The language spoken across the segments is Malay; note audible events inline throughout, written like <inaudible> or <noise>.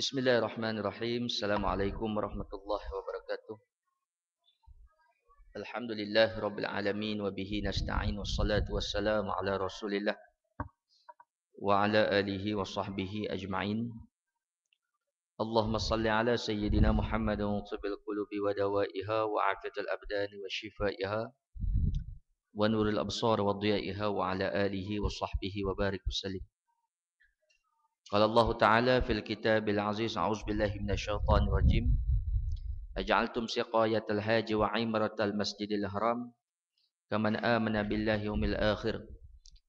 بسم الله الرحمن الرحيم السلام عليكم ورحمة الله وبركاته الحمد لله رب العالمين وبه نستعين والصلاة والسلام على رسول الله وعلى آله وصحبه أجمعين اللهم صل على سيدنا محمد طب القلوب ودوائها وعافية الأبدان وشفائها ونور الأبصار وضيائها وعلى آله وصحبه وبارك وسلم قال الله تعالى في الكتاب العزيز أعوذ بالله من الشيطان الرجيم أجعلتم سقاية الهاج وعمرة المسجد الحرام كمن آمن بالله يوم الآخر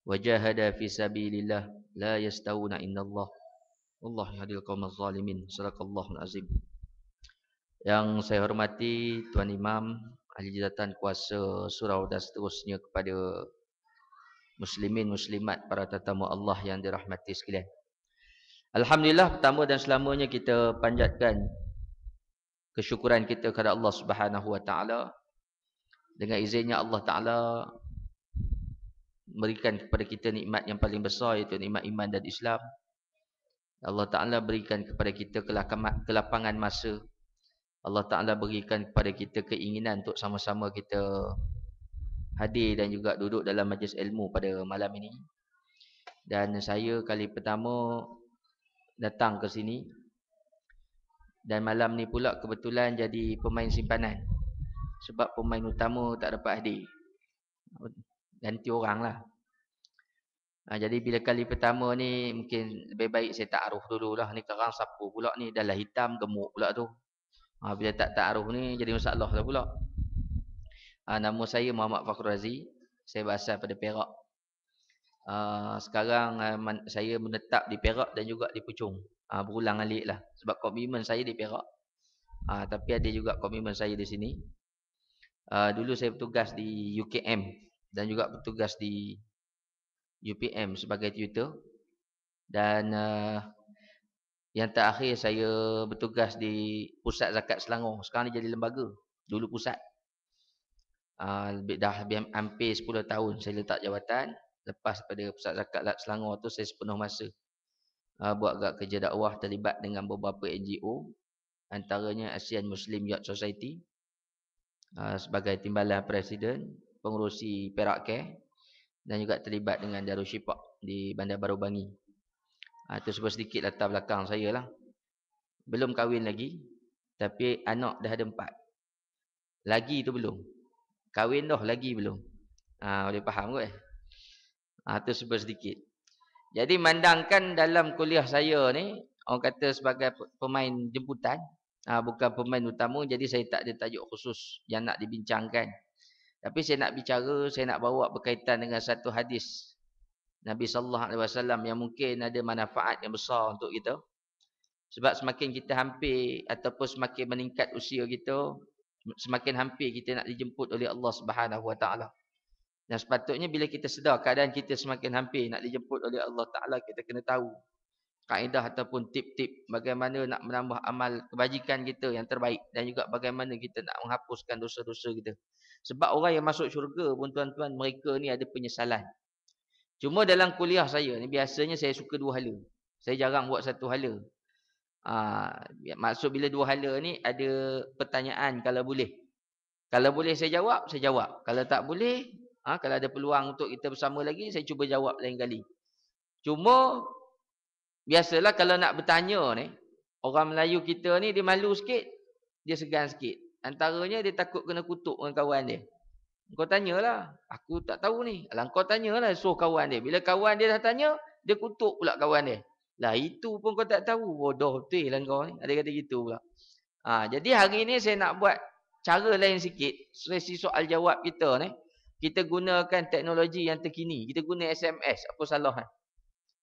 وجاهد في سبيل الله لا يستوون إن الله والله يهدي القوم الظالمين صدق الله العظيم Yang saya hormati Tuan Imam Ahli Jidatan Kuasa Surau dan seterusnya kepada Muslimin-Muslimat para tetamu Allah yang dirahmati sekalian Alhamdulillah pertama dan selamanya kita panjatkan kesyukuran kita kepada Allah Subhanahu Wa Taala dengan izinnya Allah Taala memberikan kepada kita nikmat yang paling besar iaitu nikmat iman dan Islam. Allah Taala berikan kepada kita kelapangan masa. Allah Taala berikan kepada kita keinginan untuk sama-sama kita hadir dan juga duduk dalam majlis ilmu pada malam ini. Dan saya kali pertama datang ke sini dan malam ni pula kebetulan jadi pemain simpanan sebab pemain utama tak dapat hadir ganti orang lah ha, jadi bila kali pertama ni mungkin lebih baik saya ta'aruf dulu lah ni sekarang siapa pula ni dah lah hitam gemuk pula tu ha, bila tak ta'aruf ni jadi masalah lah pula ha, nama saya Muhammad Fakhrul Fakhrazi saya berasal pada Perak Ah, sekarang uh, saya menetap di Perak dan juga di Pucung. Uh, ah, berulang aliklah Sebab komitmen saya di Perak. Uh, tapi ada juga komitmen saya di sini. Uh, dulu saya bertugas di UKM dan juga bertugas di UPM sebagai tutor. Dan uh, yang terakhir saya bertugas di Pusat Zakat Selangor. Sekarang ni jadi lembaga. Dulu pusat. Uh, dah hampir 10 tahun saya letak jawatan lepas pada pusat zakat Selangor tu saya sepenuh masa ha, buat agak kerja dakwah terlibat dengan beberapa NGO antaranya Asian Muslim Youth Society ha, sebagai timbalan presiden pengurusi Perak Care dan juga terlibat dengan Darul Shifa di Bandar Baru Bangi. Ha, ah, itu sebab sedikit latar belakang saya lah. Belum kahwin lagi tapi anak dah ada empat. Lagi tu belum. Kahwin dah lagi belum. Ha, boleh faham kot eh? Ha, ah, itu sebab sedikit. Jadi mandangkan dalam kuliah saya ni, orang kata sebagai pemain jemputan, ha, bukan pemain utama, jadi saya tak ada tajuk khusus yang nak dibincangkan. Tapi saya nak bicara, saya nak bawa berkaitan dengan satu hadis Nabi sallallahu alaihi wasallam yang mungkin ada manfaat yang besar untuk kita. Sebab semakin kita hampir ataupun semakin meningkat usia kita, semakin hampir kita nak dijemput oleh Allah Subhanahu wa taala. Dan sepatutnya bila kita sedar keadaan kita semakin hampir nak dijemput oleh Allah Ta'ala, kita kena tahu kaedah ataupun tip-tip bagaimana nak menambah amal kebajikan kita yang terbaik dan juga bagaimana kita nak menghapuskan dosa-dosa kita. Sebab orang yang masuk syurga pun tuan-tuan, mereka ni ada penyesalan. Cuma dalam kuliah saya ni biasanya saya suka dua hala. Saya jarang buat satu hala. Aa, ah, ya, maksud bila dua hala ni ada pertanyaan kalau boleh. Kalau boleh saya jawab, saya jawab. Kalau tak boleh, Ha, kalau ada peluang untuk kita bersama lagi, saya cuba jawab lain kali. Cuma, biasalah kalau nak bertanya ni, orang Melayu kita ni dia malu sikit, dia segan sikit. Antaranya dia takut kena kutuk dengan kawan dia. Kau tanyalah, aku tak tahu ni. Alah kau tanyalah so kawan dia. Bila kawan dia dah tanya, dia kutuk pula kawan dia. Lah itu pun kau tak tahu. Bodoh betul lah kau ni. Ada kata gitu pula. Ha, jadi hari ni saya nak buat cara lain sikit. Sesi soal jawab kita ni kita gunakan teknologi yang terkini kita guna SMS apa salah kan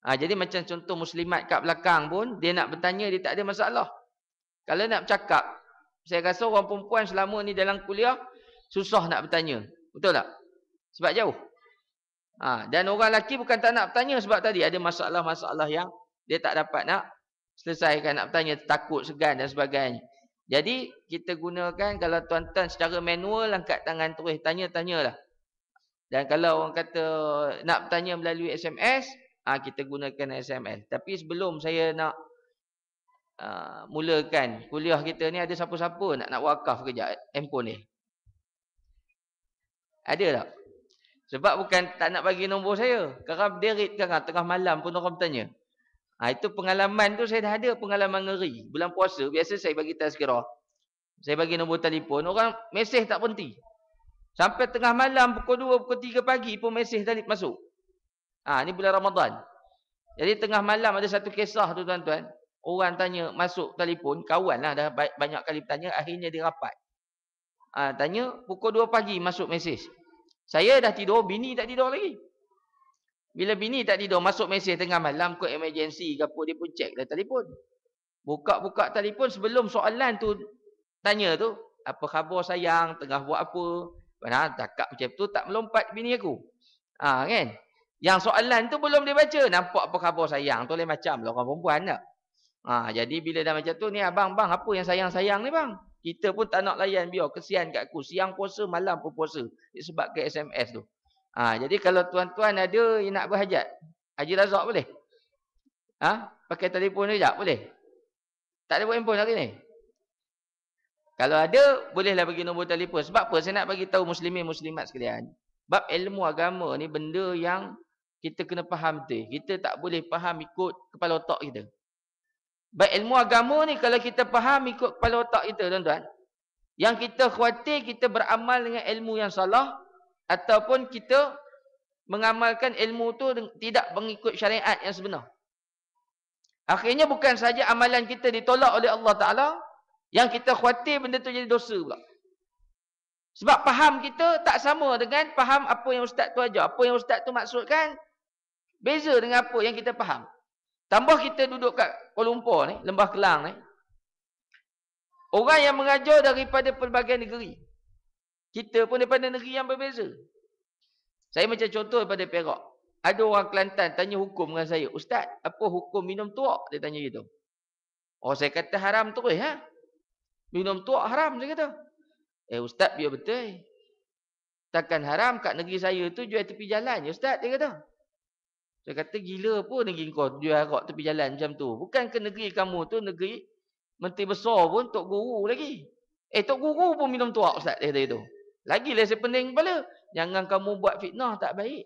ha, jadi macam contoh muslimat kat belakang pun dia nak bertanya dia tak ada masalah kalau nak bercakap saya rasa orang perempuan selama ni dalam kuliah susah nak bertanya betul tak sebab jauh ha, dan orang lelaki bukan tak nak bertanya sebab tadi ada masalah-masalah yang dia tak dapat nak selesaikan nak bertanya takut segan dan sebagainya jadi kita gunakan kalau tuan-tuan secara manual angkat tangan terus tanya-tanyalah dan kalau orang kata nak bertanya melalui SMS, ha, ah, kita gunakan SMS. Tapi sebelum saya nak uh, mulakan kuliah kita ni, ada siapa-siapa nak nak wakaf kerja handphone ni? Ada tak? Sebab bukan tak nak bagi nombor saya. Kerap derit sekarang, ah, tengah malam pun orang bertanya. Ha, itu pengalaman tu saya dah ada pengalaman ngeri. Bulan puasa, biasa saya bagi tazkirah. Saya bagi nombor telefon, orang mesej tak berhenti. Sampai tengah malam pukul 2, pukul 3 pagi pun mesej tadi masuk. Ha, ini bulan Ramadan. Jadi tengah malam ada satu kisah tu tuan-tuan. Orang tanya masuk telefon, kawan lah dah banyak kali bertanya, akhirnya dia rapat. Ha, tanya pukul 2 pagi masuk mesej. Saya dah tidur, bini tak tidur lagi. Bila bini tak tidur, masuk mesej tengah malam kot emergency ke apa dia pun cek dah telefon. Buka-buka telefon sebelum soalan tu tanya tu. Apa khabar sayang, tengah buat apa, Ha, cakap macam tu tak melompat bini aku. Ha, kan? Yang soalan tu belum dia baca. Nampak apa khabar sayang tu lain macam lah orang perempuan tak? Ha, jadi bila dah macam tu ni abang abang apa yang sayang-sayang ni bang? Kita pun tak nak layan biar kesian kat aku. Siang puasa malam pun puasa. Sebab ke SMS tu. Ha, jadi kalau tuan-tuan ada yang nak berhajat. Haji Razak boleh? Ha? Pakai telefon ni sekejap boleh? Tak ada buat handphone hari ni? Kalau ada, bolehlah bagi nombor telefon. Sebab apa? Saya nak bagi tahu muslimin muslimat sekalian. Bab ilmu agama ni benda yang kita kena faham tu. Kita tak boleh faham ikut kepala otak kita. Bab ilmu agama ni kalau kita faham ikut kepala otak kita, tuan-tuan. Yang kita khawatir kita beramal dengan ilmu yang salah ataupun kita mengamalkan ilmu tu tidak mengikut syariat yang sebenar. Akhirnya bukan saja amalan kita ditolak oleh Allah Ta'ala yang kita khuatir benda tu jadi dosa pula. Sebab faham kita tak sama dengan faham apa yang ustaz tu ajar. Apa yang ustaz tu maksudkan, beza dengan apa yang kita faham. Tambah kita duduk kat Kuala Lumpur ni, Lembah Kelang ni. Orang yang mengajar daripada pelbagai negeri. Kita pun daripada negeri yang berbeza. Saya macam contoh daripada Perak. Ada orang Kelantan tanya hukum dengan saya. Ustaz, apa hukum minum tuak? Dia tanya gitu. Oh, saya kata haram terus. Ha? Minum tuak haram saya kata. Eh ustaz biar betul. Takkan haram kat negeri saya tu jual tepi jalan je ustaz dia kata. Saya kata gila pun negeri kau jual rak tepi jalan macam tu. Bukan ke negeri kamu tu negeri menteri besar pun tok guru lagi. Eh tok guru pun minum tuak ustaz dia kata itu. Lagilah saya pening kepala. Jangan kamu buat fitnah tak baik.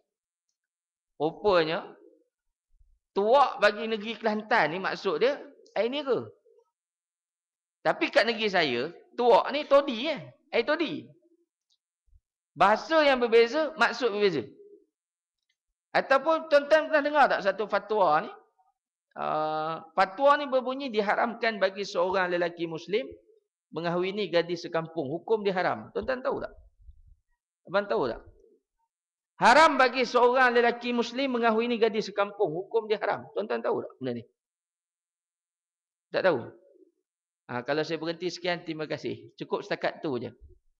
Rupanya tuak bagi negeri Kelantan ni maksud dia air ni ke? Tapi kat negeri saya, tuak ni todi kan? Eh? Air todi. Bahasa yang berbeza, maksud berbeza. Ataupun tuan-tuan pernah dengar tak satu fatwa ni? Uh, fatwa ni berbunyi diharamkan bagi seorang lelaki Muslim mengahwini gadis sekampung. Hukum diharam. Tuan-tuan tahu tak? Abang tahu tak? Haram bagi seorang lelaki Muslim mengahwini gadis sekampung. Hukum diharam. Tuan-tuan tahu tak benda ni? Tak tahu? Ha, kalau saya berhenti sekian, terima kasih. Cukup setakat tu je.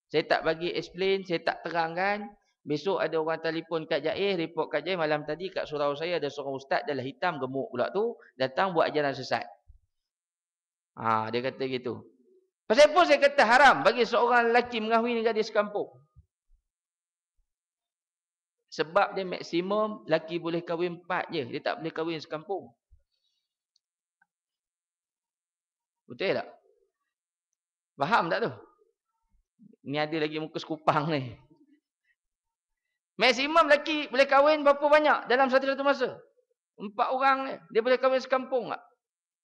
Saya tak bagi explain, saya tak terangkan. Besok ada orang telefon Kak Jaih, report Kak Jaih malam tadi kat surau saya ada seorang ustaz dalam hitam gemuk pula tu datang buat ajaran sesat. Ha, dia kata gitu. Pasal pun saya kata haram bagi seorang lelaki mengahwi dengan dia sekampung. Sebab dia maksimum lelaki boleh kahwin empat je. Dia tak boleh kahwin sekampung. Betul tak? Faham tak tu? Ni ada lagi muka skupang ni. Maksimum lelaki boleh kahwin berapa banyak dalam satu-satu masa? Empat orang dia boleh kahwin sekampung tak?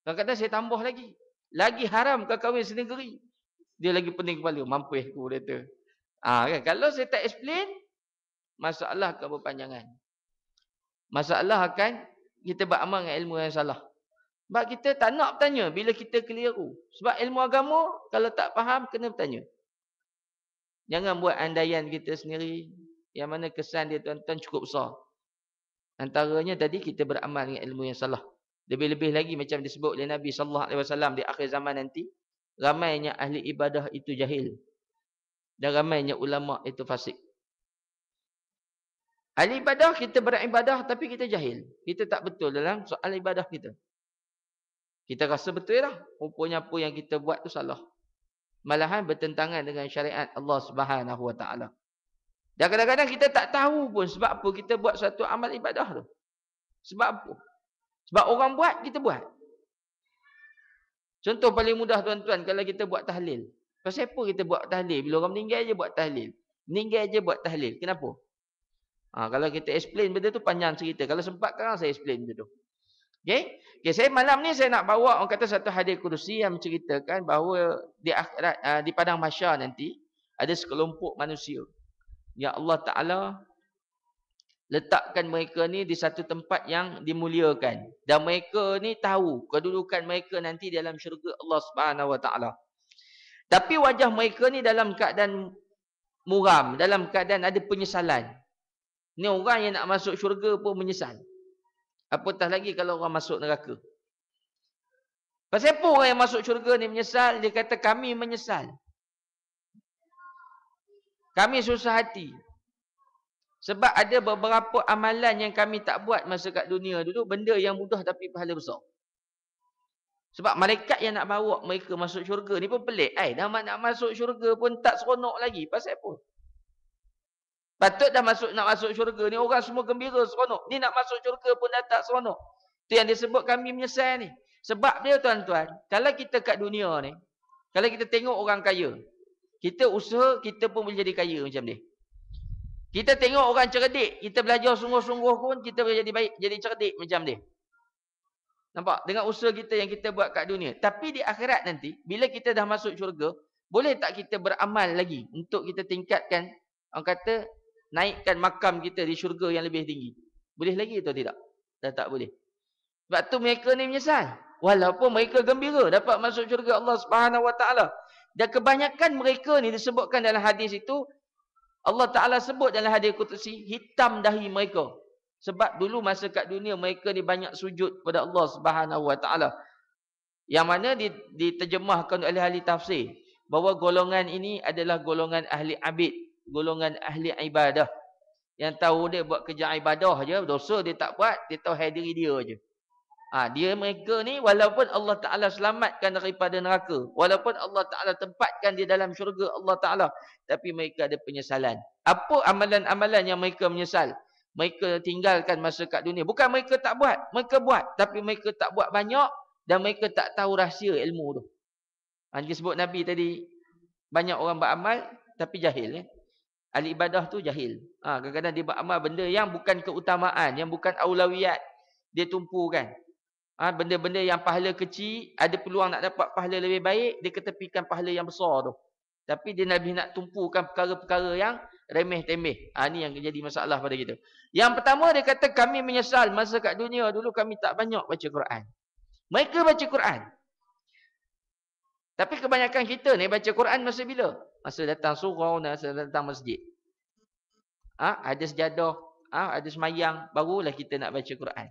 Kau kata saya tambah lagi. Lagi haram kau kahwin senegeri. Dia lagi pening kepala. Mampus aku dia tu. Ha, kan? Kalau saya tak explain, masalah akan berpanjangan. Masalah akan kita beramal dengan ilmu yang salah. Sebab kita tak nak bertanya bila kita keliru. Sebab ilmu agama kalau tak faham kena bertanya. Jangan buat andaian kita sendiri yang mana kesan dia tuan-tuan cukup besar. Antaranya tadi kita beramal dengan ilmu yang salah. Lebih-lebih lagi macam disebut oleh Nabi sallallahu alaihi wasallam di akhir zaman nanti, ramainya ahli ibadah itu jahil dan ramainya ulama itu fasik. Ahli ibadah kita beribadah tapi kita jahil. Kita tak betul dalam soal ibadah kita. Kita rasa betul lah. Rupanya apa yang kita buat tu salah. Malahan bertentangan dengan syariat Allah Subhanahu Wa Taala. Dan kadang-kadang kita tak tahu pun sebab apa kita buat satu amal ibadah tu. Sebab apa? Sebab orang buat, kita buat. Contoh paling mudah tuan-tuan kalau kita buat tahlil. Pasal apa kita buat tahlil? Bila orang meninggal je buat tahlil. Meninggal je buat tahlil. Kenapa? Ha, kalau kita explain benda tu panjang cerita. Kalau sempat sekarang saya explain benda tu. Okay, Okey, saya malam ni saya nak bawa orang kata satu hadis kursi yang menceritakan bahawa di uh, di padang mahsyar nanti ada sekelompok manusia. Ya Allah Taala letakkan mereka ni di satu tempat yang dimuliakan dan mereka ni tahu kedudukan mereka nanti dalam syurga Allah Subhanahu Wa Taala. Tapi wajah mereka ni dalam keadaan muram, dalam keadaan ada penyesalan. Ni orang yang nak masuk syurga pun menyesal. Apatah lagi kalau orang masuk neraka. Pasal apa orang yang masuk syurga ni menyesal? Dia kata kami menyesal. Kami susah hati. Sebab ada beberapa amalan yang kami tak buat masa kat dunia dulu. Benda yang mudah tapi pahala besar. Sebab malaikat yang nak bawa mereka masuk syurga ni pun pelik. Eh, nak masuk syurga pun tak seronok lagi. Pasal apa? Patut dah masuk nak masuk syurga ni orang semua gembira seronok. Ni nak masuk syurga pun dah tak seronok. Tu yang disebut kami menyesal ni. Sebab dia tuan-tuan, kalau kita kat dunia ni, kalau kita tengok orang kaya, kita usaha kita pun boleh jadi kaya macam ni. Kita tengok orang cerdik, kita belajar sungguh-sungguh pun kita boleh jadi baik, jadi cerdik macam ni. Nampak? Dengan usaha kita yang kita buat kat dunia. Tapi di akhirat nanti, bila kita dah masuk syurga, boleh tak kita beramal lagi untuk kita tingkatkan orang kata naikkan makam kita di syurga yang lebih tinggi. Boleh lagi atau tidak? Dah tak boleh. Sebab tu mereka ni menyesal. Walaupun mereka gembira dapat masuk syurga Allah Subhanahu Wa Taala. Dan kebanyakan mereka ni disebutkan dalam hadis itu Allah Taala sebut dalam hadis qudsi hitam dahi mereka. Sebab dulu masa kat dunia mereka ni banyak sujud kepada Allah Subhanahu Wa Taala. Yang mana diterjemahkan oleh ahli tafsir bahawa golongan ini adalah golongan ahli abid golongan ahli ibadah. Yang tahu dia buat kerja ibadah je, dosa dia tak buat, dia tahu hadiri dia je. Ha, dia mereka ni walaupun Allah Ta'ala selamatkan daripada neraka. Walaupun Allah Ta'ala tempatkan dia dalam syurga Allah Ta'ala. Tapi mereka ada penyesalan. Apa amalan-amalan yang mereka menyesal? Mereka tinggalkan masa kat dunia. Bukan mereka tak buat. Mereka buat. Tapi mereka tak buat banyak. Dan mereka tak tahu rahsia ilmu tu. Ha, dia sebut Nabi tadi. Banyak orang beramal. Tapi jahil. Eh? ahli ibadah tu jahil. Ha, kadang-kadang dia buat amal benda yang bukan keutamaan, yang bukan aulawiyat. Dia tumpukan. Ha, benda-benda yang pahala kecil, ada peluang nak dapat pahala lebih baik, dia ketepikan pahala yang besar tu. Tapi dia nabi nak tumpukan perkara-perkara yang remeh-temeh. Ha, ini yang jadi masalah pada kita. Yang pertama dia kata, kami menyesal masa kat dunia dulu kami tak banyak baca Quran. Mereka baca Quran. Tapi kebanyakan kita ni baca Quran masa bila? Masa datang surau, masa datang masjid. Ha? Ada sejadah, ha? ada semayang, barulah kita nak baca Quran.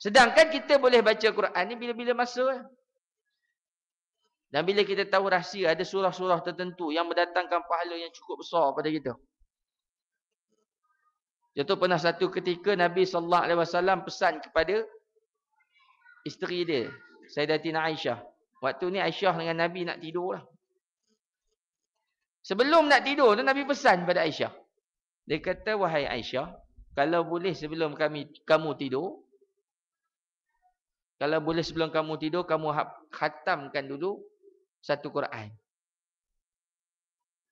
Sedangkan kita boleh baca Quran ni bila-bila masa. Eh? Dan bila kita tahu rahsia, ada surah-surah tertentu yang mendatangkan pahala yang cukup besar pada kita. Contoh pernah satu ketika Nabi SAW pesan kepada isteri dia, Sayyidatina Aisyah. Waktu ni Aisyah dengan Nabi nak tidur lah. Sebelum nak tidur tu Nabi pesan pada Aisyah. Dia kata wahai Aisyah, kalau boleh sebelum kami kamu tidur kalau boleh sebelum kamu tidur kamu ha-, khatamkan dulu satu Quran.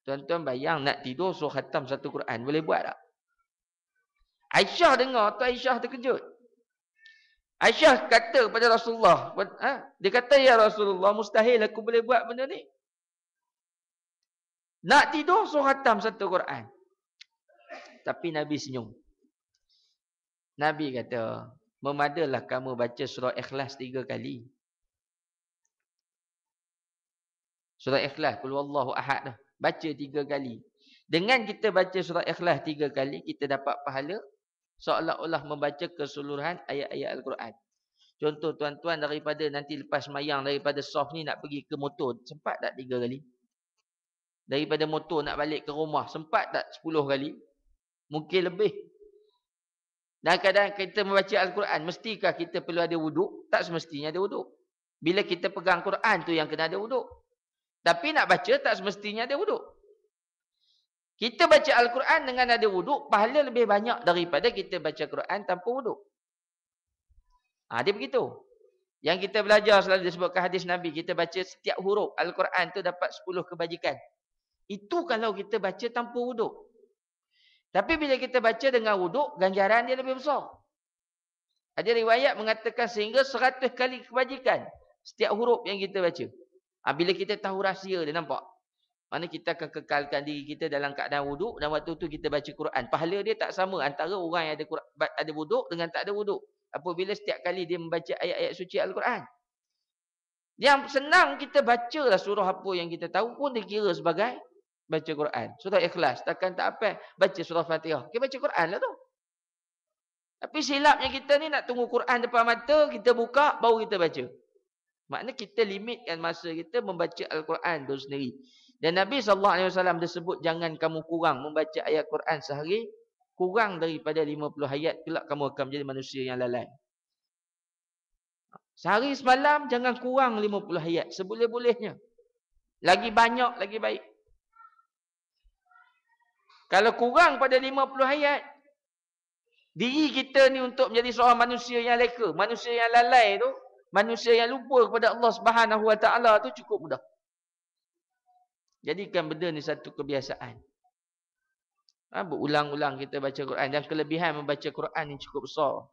Tuan-tuan bayang nak tidur so khatam satu Quran boleh buat tak? Aisyah dengar tu Aisyah terkejut. Aisyah kata kepada Rasulullah, ha? dia kata ya Rasulullah mustahil aku boleh buat benda ni. Nak tidur, suruh khatam satu Quran. Tapi Nabi senyum. Nabi kata, memadalah kamu baca surah ikhlas tiga kali. Surah ikhlas, kulullahu ahad dah. Baca tiga kali. Dengan kita baca surah ikhlas tiga kali, kita dapat pahala seolah-olah membaca keseluruhan ayat-ayat Al-Quran. Contoh tuan-tuan daripada nanti lepas mayang daripada soft ni nak pergi ke motor. Sempat tak tiga kali? daripada motor nak balik ke rumah sempat tak 10 kali mungkin lebih dan kadang kita membaca Al-Quran mestikah kita perlu ada wuduk tak semestinya ada wuduk bila kita pegang al Quran tu yang kena ada wuduk tapi nak baca tak semestinya ada wuduk kita baca Al-Quran dengan ada wuduk pahala lebih banyak daripada kita baca al Quran tanpa wuduk ha, dia begitu yang kita belajar selalu disebutkan hadis Nabi kita baca setiap huruf Al-Quran tu dapat 10 kebajikan itu kalau kita baca tanpa wuduk. Tapi bila kita baca dengan wuduk, ganjaran dia lebih besar. Ada riwayat mengatakan sehingga seratus kali kebajikan setiap huruf yang kita baca. Ha, bila kita tahu rahsia dia nampak. Mana kita akan kekalkan diri kita dalam keadaan wuduk dan waktu tu kita baca Quran. Pahala dia tak sama antara orang yang ada ada wuduk dengan tak ada wuduk. Apabila setiap kali dia membaca ayat-ayat suci Al-Quran. Yang senang kita baca lah surah apa yang kita tahu pun dikira sebagai baca Quran. Sudah ikhlas. Takkan tak apa. Baca surah Fatihah. Kita baca Quran lah tu. Tapi silapnya kita ni nak tunggu Quran depan mata. Kita buka. Baru kita baca. Maknanya kita limitkan masa kita membaca Al-Quran tu sendiri. Dan Nabi SAW dia jangan kamu kurang membaca ayat Quran sehari. Kurang daripada 50 ayat. Kelak kamu akan menjadi manusia yang lalai. Sehari semalam jangan kurang 50 ayat. Seboleh-bolehnya. Lagi banyak lagi baik. Kalau kurang pada 50 hayat Diri kita ni untuk menjadi seorang manusia yang leka. Manusia yang lalai tu. Manusia yang lupa kepada Allah SWT tu cukup mudah. Jadikan benda ni satu kebiasaan. Ha, Berulang-ulang kita baca Quran. Dan kelebihan membaca Quran ni cukup besar.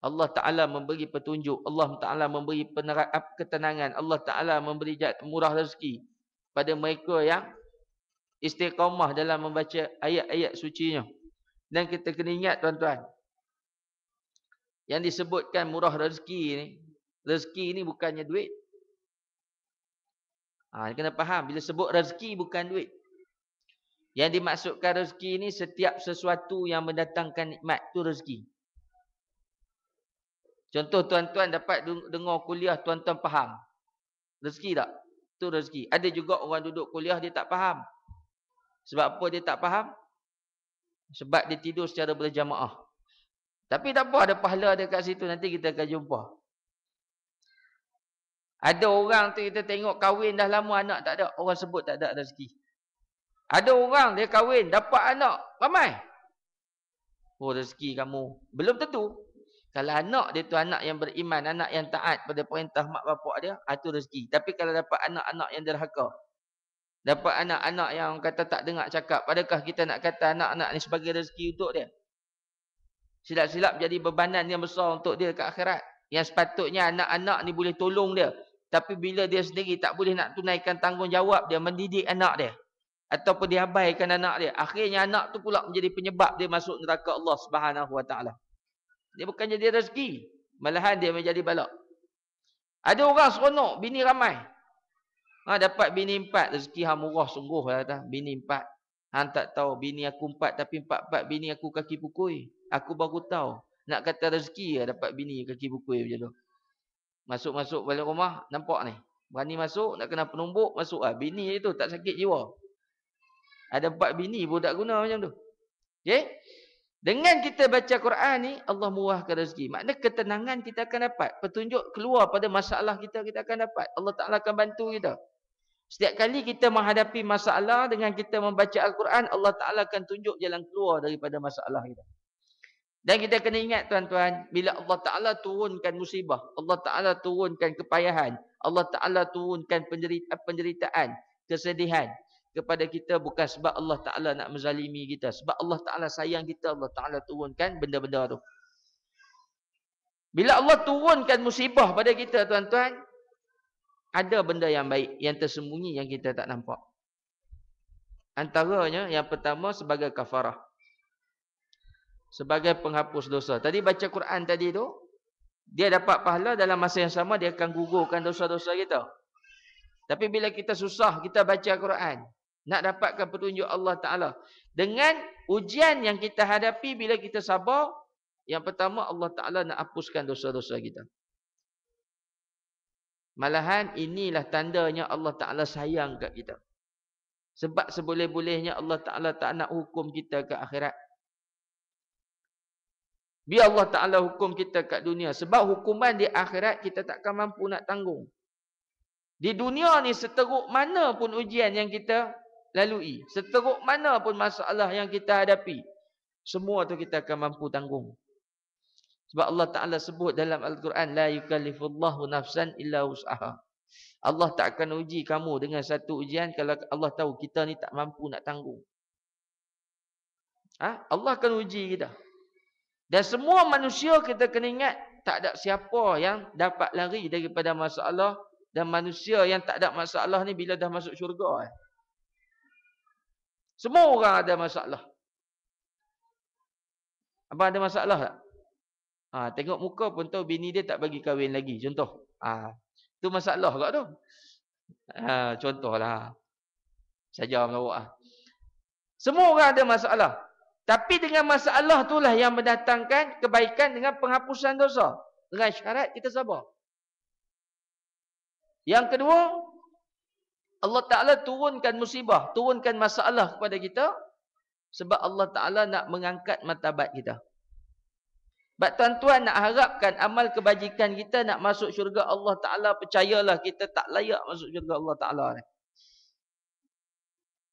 Allah Ta'ala memberi petunjuk. Allah Ta'ala memberi penerap ketenangan. Allah Ta'ala memberi murah rezeki. Pada mereka yang istiqamah dalam membaca ayat-ayat sucinya. Dan kita kena ingat tuan-tuan. Yang disebutkan murah rezeki ni. Rezeki ni bukannya duit. Ha, kena faham. Bila sebut rezeki bukan duit. Yang dimaksudkan rezeki ni setiap sesuatu yang mendatangkan nikmat tu rezeki. Contoh tuan-tuan dapat dengar kuliah tuan-tuan faham. Rezeki tak? Tu rezeki. Ada juga orang duduk kuliah dia tak faham. Sebab apa dia tak faham? Sebab dia tidur secara berjamaah. Tapi tak apa ada pahala dekat situ nanti kita akan jumpa. Ada orang tu kita tengok kahwin dah lama anak tak ada, orang sebut tak ada rezeki. Ada orang dia kahwin dapat anak, ramai. Oh rezeki kamu. Belum tentu. Kalau anak dia tu anak yang beriman, anak yang taat pada perintah mak bapak dia, itu ah, rezeki. Tapi kalau dapat anak-anak yang derhaka, dapat anak-anak yang kata tak dengar cakap adakah kita nak kata anak-anak ni sebagai rezeki untuk dia silap-silap jadi bebanan yang besar untuk dia ke akhirat yang sepatutnya anak-anak ni boleh tolong dia tapi bila dia sendiri tak boleh nak tunaikan tanggungjawab dia mendidik anak dia ataupun diabaikan anak dia akhirnya anak tu pula menjadi penyebab dia masuk neraka Allah Subhanahu Wa Taala dia bukan jadi rezeki malahan dia menjadi balak ada orang seronok bini ramai Ha, dapat bini empat. Rezeki ha murah sungguh. Kata. Lah, bini empat. Ha, tak tahu. Bini aku empat tapi empat-empat bini aku kaki pukul. Aku baru tahu. Nak kata rezeki ya dapat bini kaki pukul macam tu. Masuk-masuk balik rumah. Nampak ni. Berani masuk. Nak kena penumbuk. Masuk lah. Ha. Bini je tu. Tak sakit jiwa. Ada empat bini pun tak guna macam tu. Okay. Dengan kita baca Quran ni. Allah murahkan rezeki. Makna ketenangan kita akan dapat. Petunjuk keluar pada masalah kita. Kita akan dapat. Allah Ta'ala akan bantu kita. Setiap kali kita menghadapi masalah dengan kita membaca Al-Quran, Allah Ta'ala akan tunjuk jalan keluar daripada masalah kita. Dan kita kena ingat tuan-tuan, bila Allah Ta'ala turunkan musibah, Allah Ta'ala turunkan kepayahan, Allah Ta'ala turunkan penderitaan, kesedihan kepada kita bukan sebab Allah Ta'ala nak menzalimi kita. Sebab Allah Ta'ala sayang kita, Allah Ta'ala turunkan benda-benda tu. Bila Allah turunkan musibah pada kita tuan-tuan, ada benda yang baik yang tersembunyi yang kita tak nampak. Antaranya yang pertama sebagai kafarah. Sebagai penghapus dosa. Tadi baca Quran tadi tu dia dapat pahala dalam masa yang sama dia akan gugurkan dosa-dosa kita. Tapi bila kita susah kita baca Quran nak dapatkan petunjuk Allah Taala dengan ujian yang kita hadapi bila kita sabar yang pertama Allah Taala nak hapuskan dosa-dosa kita. Malahan inilah tandanya Allah Ta'ala sayang kat kita. Sebab seboleh-bolehnya Allah Ta'ala tak nak hukum kita ke akhirat. Biar Allah Ta'ala hukum kita kat dunia. Sebab hukuman di akhirat kita takkan mampu nak tanggung. Di dunia ni seteruk mana pun ujian yang kita lalui. Seteruk mana pun masalah yang kita hadapi. Semua tu kita akan mampu tanggung. Sebab Allah Taala sebut dalam Al-Quran la yukallifullahu nafsan illa wus'aha. Allah tak akan uji kamu dengan satu ujian kalau Allah tahu kita ni tak mampu nak tanggung. Ah, ha? Allah akan uji kita. Dan semua manusia kita kena ingat tak ada siapa yang dapat lari daripada masalah dan manusia yang tak ada masalah ni bila dah masuk syurga eh. Semua orang ada masalah. Apa ada masalah tak? Ha, tengok muka pun tahu bini dia tak bagi kahwin lagi. Contoh. Ha, tu masalah kat tu. Ha, contohlah. Saja melawak. Ha. Semua orang ada masalah. Tapi dengan masalah itulah yang mendatangkan kebaikan dengan penghapusan dosa. Dengan syarat kita sabar. Yang kedua, Allah Ta'ala turunkan musibah, turunkan masalah kepada kita. Sebab Allah Ta'ala nak mengangkat matabat kita. Sebab tuan-tuan nak harapkan amal kebajikan kita nak masuk syurga Allah Ta'ala, percayalah kita tak layak masuk syurga Allah Ta'ala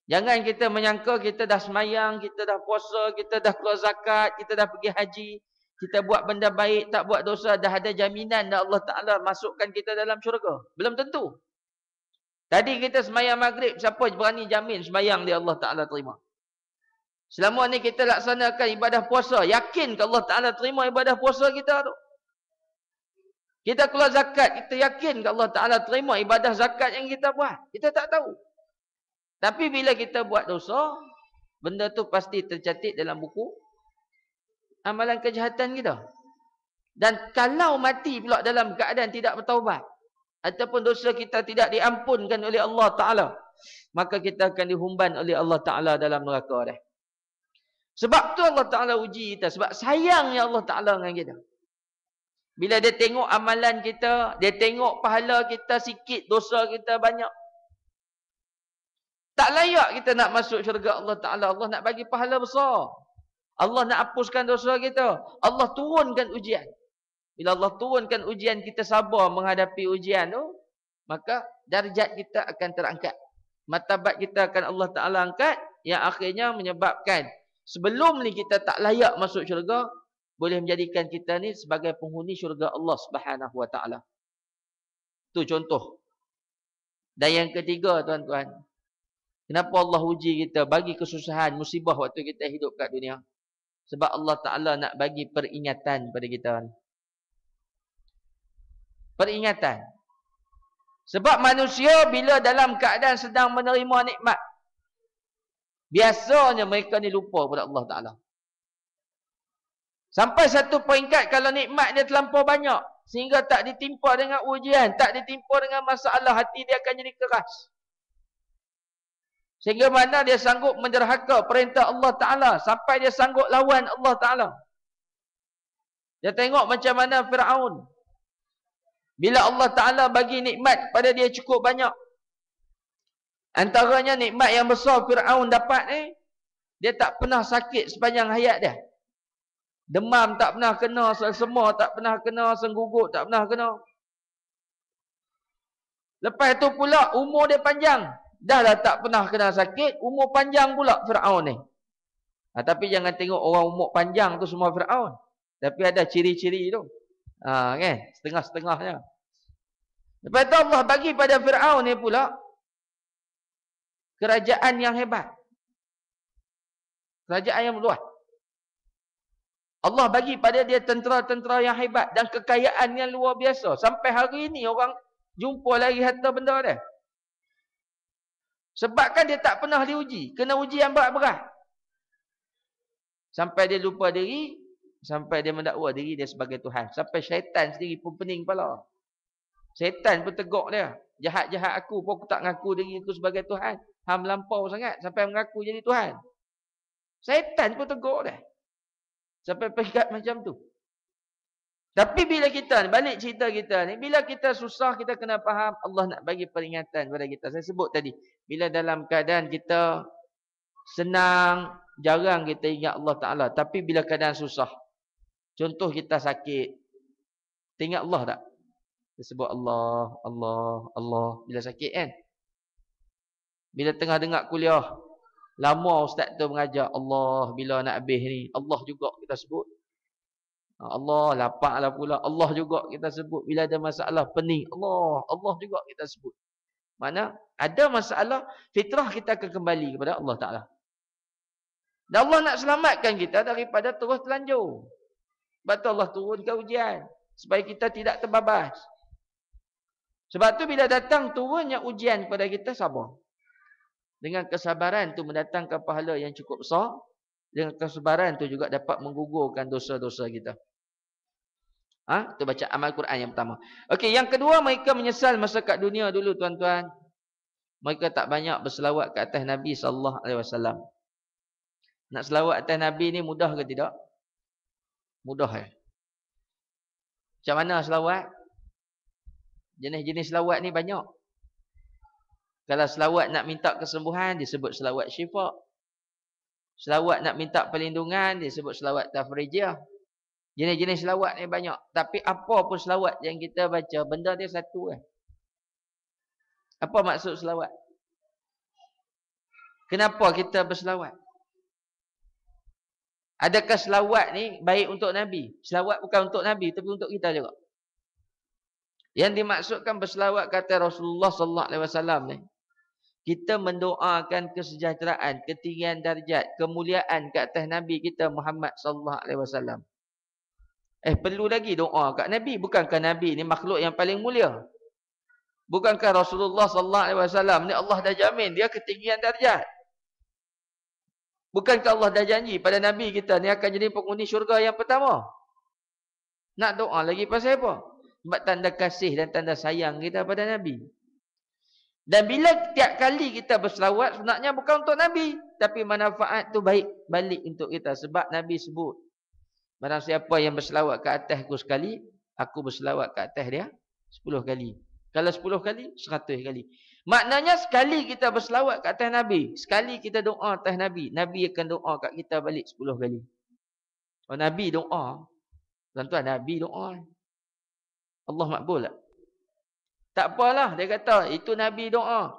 Jangan kita menyangka kita dah semayang, kita dah puasa, kita dah keluar zakat, kita dah pergi haji. Kita buat benda baik, tak buat dosa, dah ada jaminan dah Allah Ta'ala masukkan kita dalam syurga. Belum tentu. Tadi kita semayang maghrib, siapa berani jamin semayang dia Allah Ta'ala terima. Selama ni kita laksanakan ibadah puasa, yakin ke Allah Ta'ala terima ibadah puasa kita tu? Kita keluar zakat, kita yakin ke Allah Ta'ala terima ibadah zakat yang kita buat? Kita tak tahu. Tapi bila kita buat dosa, benda tu pasti tercatat dalam buku amalan kejahatan kita. Dan kalau mati pula dalam keadaan tidak bertaubat, ataupun dosa kita tidak diampunkan oleh Allah Ta'ala, maka kita akan dihumban oleh Allah Ta'ala dalam neraka dah. Sebab tu Allah Ta'ala uji kita. Sebab sayang ya Allah Ta'ala dengan kita. Bila dia tengok amalan kita, dia tengok pahala kita sikit, dosa kita banyak. Tak layak kita nak masuk syurga Allah Ta'ala. Allah nak bagi pahala besar. Allah nak hapuskan dosa kita. Allah turunkan ujian. Bila Allah turunkan ujian, kita sabar menghadapi ujian tu, maka darjat kita akan terangkat. Matabat kita akan Allah Ta'ala angkat yang akhirnya menyebabkan sebelum ni kita tak layak masuk syurga boleh menjadikan kita ni sebagai penghuni syurga Allah Subhanahu Wa Taala. Tu contoh. Dan yang ketiga tuan-tuan, kenapa Allah uji kita bagi kesusahan, musibah waktu kita hidup kat dunia? Sebab Allah Taala nak bagi peringatan pada kita. Peringatan. Sebab manusia bila dalam keadaan sedang menerima nikmat, Biasanya mereka ni lupa pada Allah Ta'ala. Sampai satu peringkat kalau nikmat dia terlampau banyak. Sehingga tak ditimpa dengan ujian. Tak ditimpa dengan masalah. Hati dia akan jadi keras. Sehingga mana dia sanggup menjerhaka perintah Allah Ta'ala. Sampai dia sanggup lawan Allah Ta'ala. Dia tengok macam mana Fir'aun. Bila Allah Ta'ala bagi nikmat pada dia cukup banyak. Antaranya nikmat yang besar Fir'aun dapat ni, dia tak pernah sakit sepanjang hayat dia. Demam tak pernah kena, semua tak pernah kena, senggugut tak pernah kena. Lepas tu pula umur dia panjang. Dah dah tak pernah kena sakit, umur panjang pula Fir'aun ni. Ha, tapi jangan tengok orang umur panjang tu semua Fir'aun. Tapi ada ciri-ciri tu. Ha, kan? Setengah-setengahnya. Lepas tu Allah bagi pada Fir'aun ni pula, kerajaan yang hebat. Kerajaan yang luas. Allah bagi pada dia tentera-tentera yang hebat dan kekayaan yang luar biasa. Sampai hari ini orang jumpa lagi harta benda dia. Sebabkan dia tak pernah diuji. Kena uji yang berat-berat. Sampai dia lupa diri. Sampai dia mendakwa diri dia sebagai Tuhan. Sampai syaitan sendiri pun pening kepala. Syaitan pun tegok dia. Jahat-jahat aku pun aku tak ngaku diri aku sebagai Tuhan. Ham lampau sangat sampai mengaku jadi Tuhan. Syaitan pun tegur dah. Sampai peringkat macam tu. Tapi bila kita ni, balik cerita kita ni, bila kita susah, kita kena faham, Allah nak bagi peringatan kepada kita. Saya sebut tadi, bila dalam keadaan kita senang, jarang kita ingat Allah Ta'ala. Tapi bila keadaan susah, contoh kita sakit, kita ingat Allah tak? Kita sebut Allah, Allah, Allah, bila sakit kan? Eh? Bila tengah dengar kuliah, lama ustaz tu mengajar, Allah bila nak habis ni, Allah juga kita sebut. Ha, Allah lapaklah pula, Allah juga kita sebut. Bila ada masalah pening, Allah, Allah juga kita sebut. Mana ada masalah, fitrah kita akan kembali kepada Allah Ta'ala. Dan Allah nak selamatkan kita daripada terus telanjur. Sebab tu Allah turunkan ujian. Supaya kita tidak terbabas. Sebab tu bila datang turunnya ujian kepada kita, sabar. Dengan kesabaran tu mendatangkan pahala yang cukup besar. Dengan kesabaran tu juga dapat menggugurkan dosa-dosa kita. Ah, ha? Itu baca amal Quran yang pertama. Okey, yang kedua mereka menyesal masa kat dunia dulu tuan-tuan. Mereka tak banyak berselawat ke atas Nabi Sallallahu Alaihi Wasallam. Nak selawat atas Nabi ni mudah ke tidak? Mudah ya. Eh? Macam mana selawat? Jenis-jenis selawat ni banyak. Kalau selawat nak minta kesembuhan, dia sebut selawat syifa' Selawat nak minta perlindungan, dia sebut selawat tafrijiah Jenis-jenis selawat ni banyak Tapi apa pun selawat yang kita baca, benda dia satu eh. Apa maksud selawat? Kenapa kita berselawat? Adakah selawat ni baik untuk Nabi? Selawat bukan untuk Nabi, tapi untuk kita juga. Yang dimaksudkan berselawat kata Rasulullah SAW. ni, kita mendoakan kesejahteraan, ketinggian darjat, kemuliaan ke atas Nabi kita Muhammad sallallahu alaihi wasallam. Eh perlu lagi doa kat Nabi, bukankah Nabi ni makhluk yang paling mulia? Bukankah Rasulullah sallallahu alaihi wasallam ni Allah dah jamin dia ketinggian darjat? Bukankah Allah dah janji pada Nabi kita ni akan jadi penghuni syurga yang pertama? Nak doa lagi pasal apa? Sebab tanda kasih dan tanda sayang kita pada Nabi. Dan bila tiap kali kita berselawat sebenarnya bukan untuk Nabi. Tapi manfaat tu baik balik untuk kita. Sebab Nabi sebut. Barang siapa yang berselawat ke atasku sekali. Aku berselawat ke atas dia. Sepuluh kali. Kalau sepuluh kali, seratus kali. Maknanya sekali kita berselawat ke atas Nabi. Sekali kita doa atas Nabi. Nabi akan doa kat kita balik sepuluh kali. Oh, Nabi doa. Tuan-tuan, Nabi doa. Allah makbul tak? Tak apalah dia kata itu nabi doa.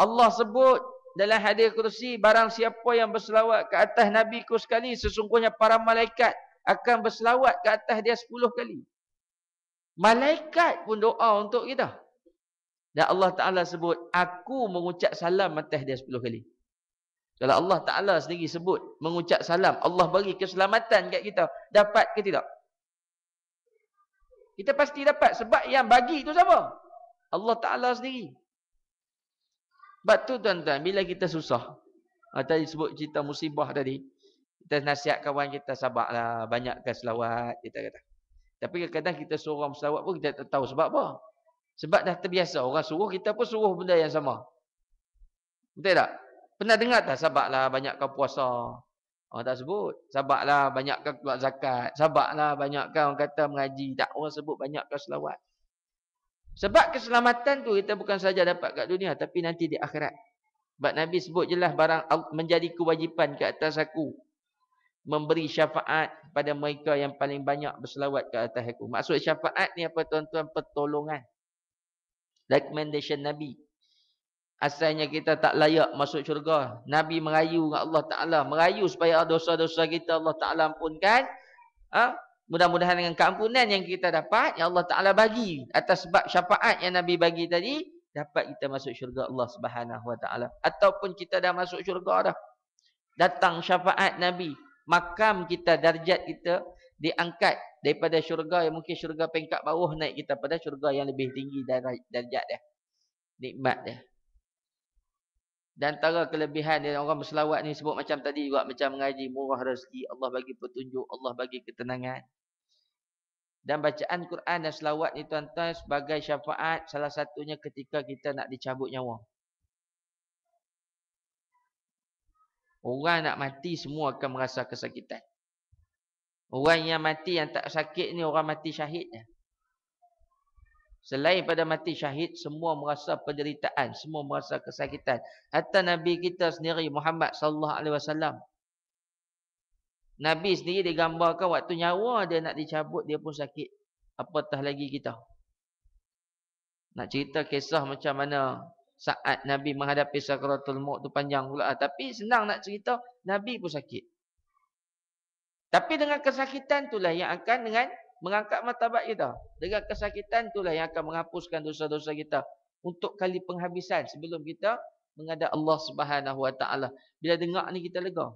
Allah sebut dalam hadis kursi barang siapa yang berselawat ke atas nabiku sekali sesungguhnya para malaikat akan berselawat ke atas dia sepuluh kali. Malaikat pun doa untuk kita. Dan Allah Taala sebut aku mengucap salam atas dia sepuluh kali. Kalau Allah Taala sendiri sebut mengucap salam, Allah bagi keselamatan dekat kita, dapat ke tidak? Kita pasti dapat sebab yang bagi tu siapa? Allah Ta'ala sendiri. Sebab tu tuan-tuan, bila kita susah. Ha, tadi sebut cerita musibah tadi. Kita nasihat kawan kita sabarlah. Banyakkan selawat. Kita kata. Tapi kadang-kadang kita seorang selawat pun kita tak tahu sebab apa. Sebab dah terbiasa. Orang suruh, kita pun suruh benda yang sama. Betul tak? Pernah dengar tak sabarlah banyakkan puasa. Orang tak sebut. Sabarlah banyakkan keluar zakat. Sabarlah banyakkan orang kata mengaji. Tak orang sebut banyakkan selawat. Sebab keselamatan tu kita bukan saja dapat kat dunia tapi nanti di akhirat. Sebab Nabi sebut jelas barang menjadi kewajipan ke atas aku memberi syafaat pada mereka yang paling banyak berselawat ke atas aku. Maksud syafaat ni apa tuan-tuan? Pertolongan. Recommendation Nabi. Asalnya kita tak layak masuk syurga. Nabi merayu dengan Allah Ta'ala. Merayu supaya dosa-dosa kita Allah Ta'ala ampunkan. Ha? mudah-mudahan dengan keampunan yang kita dapat yang Allah Taala bagi atas sebab syafaat yang Nabi bagi tadi dapat kita masuk syurga Allah Subhanahu Wa Taala ataupun kita dah masuk syurga dah datang syafaat Nabi makam kita darjat kita diangkat daripada syurga yang mungkin syurga pengkat bawah naik kita pada syurga yang lebih tinggi darjat dia nikmat dia dan antara kelebihan yang orang berselawat ni sebut macam tadi juga macam mengaji murah rezeki Allah bagi petunjuk Allah bagi ketenangan dan bacaan Quran dan selawat ni tuan-tuan sebagai syafaat salah satunya ketika kita nak dicabut nyawa. Orang nak mati semua akan merasa kesakitan. Orang yang mati yang tak sakit ni orang mati syahidnya. Selain pada mati syahid, semua merasa penderitaan, semua merasa kesakitan. Hatta Nabi kita sendiri Muhammad sallallahu alaihi wasallam Nabi sendiri digambarkan waktu nyawa dia nak dicabut, dia pun sakit. Apatah lagi kita. Nak cerita kisah macam mana saat Nabi menghadapi sakratul maut tu panjang pula. Tapi senang nak cerita, Nabi pun sakit. Tapi dengan kesakitan itulah yang akan dengan mengangkat martabat kita. Dengan kesakitan itulah yang akan menghapuskan dosa-dosa kita. Untuk kali penghabisan sebelum kita menghadap Allah Subhanahu Wa Taala. Bila dengar ni kita lega.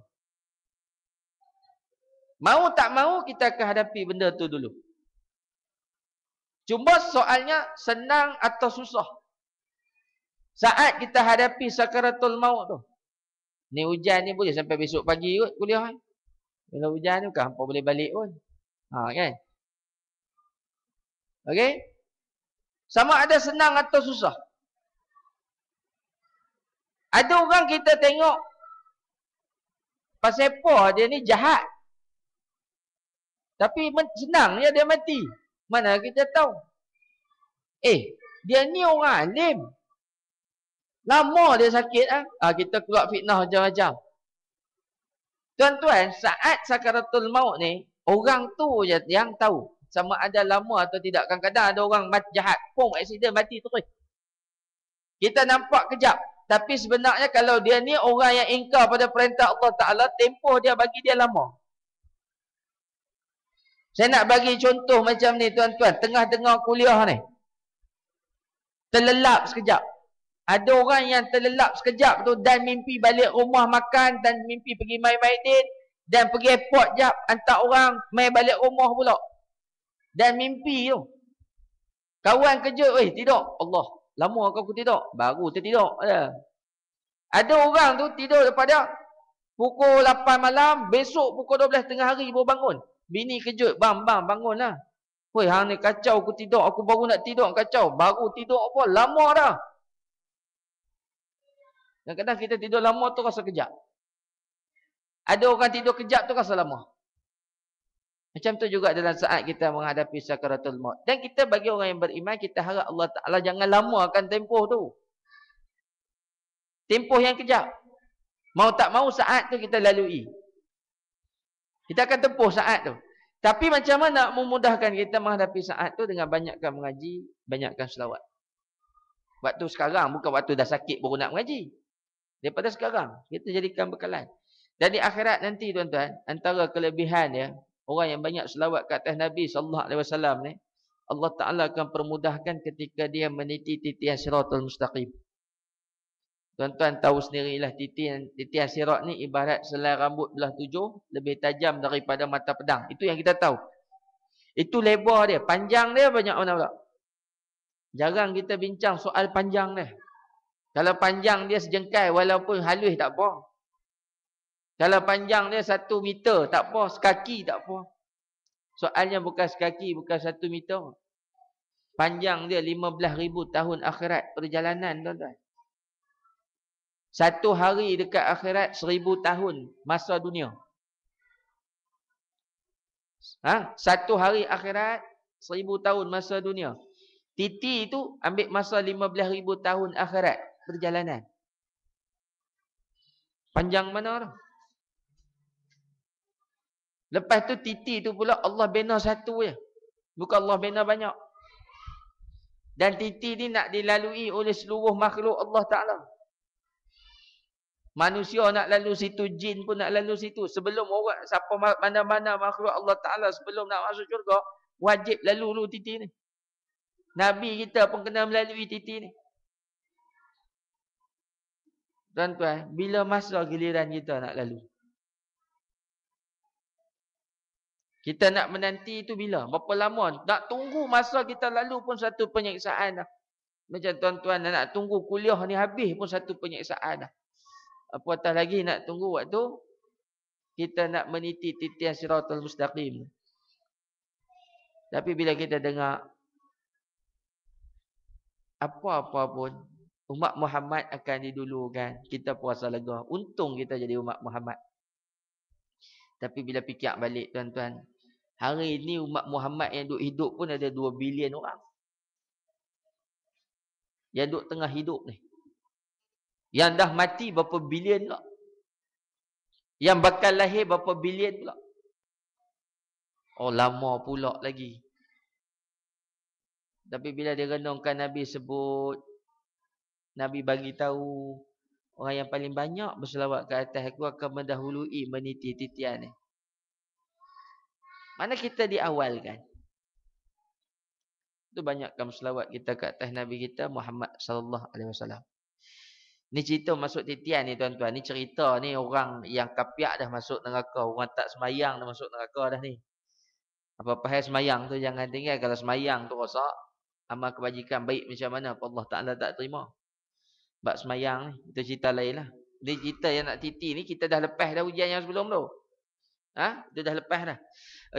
Mau tak mau kita akan hadapi benda tu dulu. Cuma soalnya senang atau susah. Saat kita hadapi sakaratul maut tu. Ni hujan ni boleh sampai besok pagi kot kuliah. kalau hujan ni bukan hampa boleh balik pun. Ha kan? Okey? Sama ada senang atau susah. Ada orang kita tengok pasal apa dia ni jahat. Tapi senang ya dia mati. Mana kita tahu? Eh, dia ni orang alim. Lama dia sakit ah. Ha? Ha, kita keluar fitnah macam-macam. Tuan-tuan, saat sakaratul maut ni, orang tu je yang tahu sama ada lama atau tidak. Kadang-kadang ada orang mati jahat, pum, accident mati terus. Kita nampak kejap. Tapi sebenarnya kalau dia ni orang yang ingkar pada perintah Allah Ta'ala, tempoh dia bagi dia lama. Saya nak bagi contoh macam ni tuan-tuan. Tengah dengar kuliah ni. Terlelap sekejap. Ada orang yang terlelap sekejap tu dan mimpi balik rumah makan dan mimpi pergi main maidin dan pergi airport jap hantar orang main balik rumah pula. Dan mimpi tu. Kawan kerja, eh tidur. Allah, lama aku aku tidur? Baru tertidur. Ada. Ada orang tu tidur daripada pukul 8 malam, besok pukul 12 tengah hari baru bangun. Bini kejut, bang, bang, bangun bangunlah. Hoi, hang ni kacau aku tidur, aku baru nak tidur, kacau. Baru tidur apa? Lama dah. Kadang-kadang kita tidur lama tu rasa kejap. Ada orang tidur kejap tu rasa lama. Macam tu juga dalam saat kita menghadapi sakaratul maut. Dan kita bagi orang yang beriman, kita harap Allah Ta'ala jangan akan tempoh tu. Tempoh yang kejap. Mau tak mau saat tu kita lalui. Kita akan tempuh saat tu. Tapi macam mana nak memudahkan kita menghadapi saat tu dengan banyakkan mengaji, banyakkan selawat. Waktu sekarang, bukan waktu dah sakit baru nak mengaji. Daripada sekarang, kita jadikan bekalan. Dan di akhirat nanti tuan-tuan, antara kelebihan ya, orang yang banyak selawat kat atas Nabi Wasallam ni, Allah Ta'ala akan permudahkan ketika dia meniti titian siratul mustaqim. Tuan-tuan tahu sendirilah titian, titian asirat ni ibarat selai rambut belah tujuh lebih tajam daripada mata pedang. Itu yang kita tahu. Itu lebar dia. Panjang dia banyak mana pula. Jarang kita bincang soal panjang dia. Kalau panjang dia sejengkai walaupun halus tak apa. Kalau panjang dia satu meter tak apa. Sekaki tak apa. Soalnya bukan sekaki, bukan satu meter. Panjang dia lima belas ribu tahun akhirat perjalanan tuan-tuan. Satu hari dekat akhirat, seribu tahun masa dunia. Ha? Satu hari akhirat, seribu tahun masa dunia. Titi itu ambil masa lima belas ribu tahun akhirat perjalanan. Panjang mana orang? Lepas tu titi tu pula Allah bina satu je. Bukan Allah bina banyak. Dan titi ni nak dilalui oleh seluruh makhluk Allah Ta'ala. Manusia nak lalu situ, jin pun nak lalu situ. Sebelum orang, siapa mana-mana makhluk Allah Ta'ala sebelum nak masuk syurga, wajib lalu lalu titik ni. Nabi kita pun kena melalui titik ni. Tuan-tuan, bila masa giliran kita nak lalu? Kita nak menanti itu bila? Berapa lama? Nak tunggu masa kita lalu pun satu penyeksaan dah. Macam tuan-tuan nak tunggu kuliah ni habis pun satu penyeksaan dah. Apatah lagi nak tunggu waktu kita nak meniti titian siratul mustaqim. Tapi bila kita dengar apa-apa pun umat Muhammad akan didulukan, kita puasa lega. Untung kita jadi umat Muhammad. Tapi bila fikir balik tuan-tuan, hari ini umat Muhammad yang duk hidup pun ada 2 bilion orang. Yang duk tengah hidup ni. Yang dah mati berapa bilion pula. Yang bakal lahir berapa bilion pula. Oh lama pula lagi. Tapi bila direnungkan Nabi sebut. Nabi bagi tahu Orang yang paling banyak berselawat ke atas aku akan mendahului meniti titian ni. Mana kita diawalkan? Tu banyakkan berselawat kita ke atas Nabi kita Muhammad sallallahu alaihi wasallam. Ni cerita masuk titian ni tuan-tuan. Ni cerita ni orang yang kapiak dah masuk neraka. Orang tak semayang dah masuk neraka dah ni. Apa-apa hal semayang tu jangan tinggal. Kalau semayang tu rosak. Amal kebajikan baik macam mana. Allah Ta'ala tak terima. Sebab semayang ni. Itu cerita lain lah. Ni cerita yang nak titi ni. Kita dah lepas dah ujian yang sebelum tu. Ha? Itu dah lepas dah.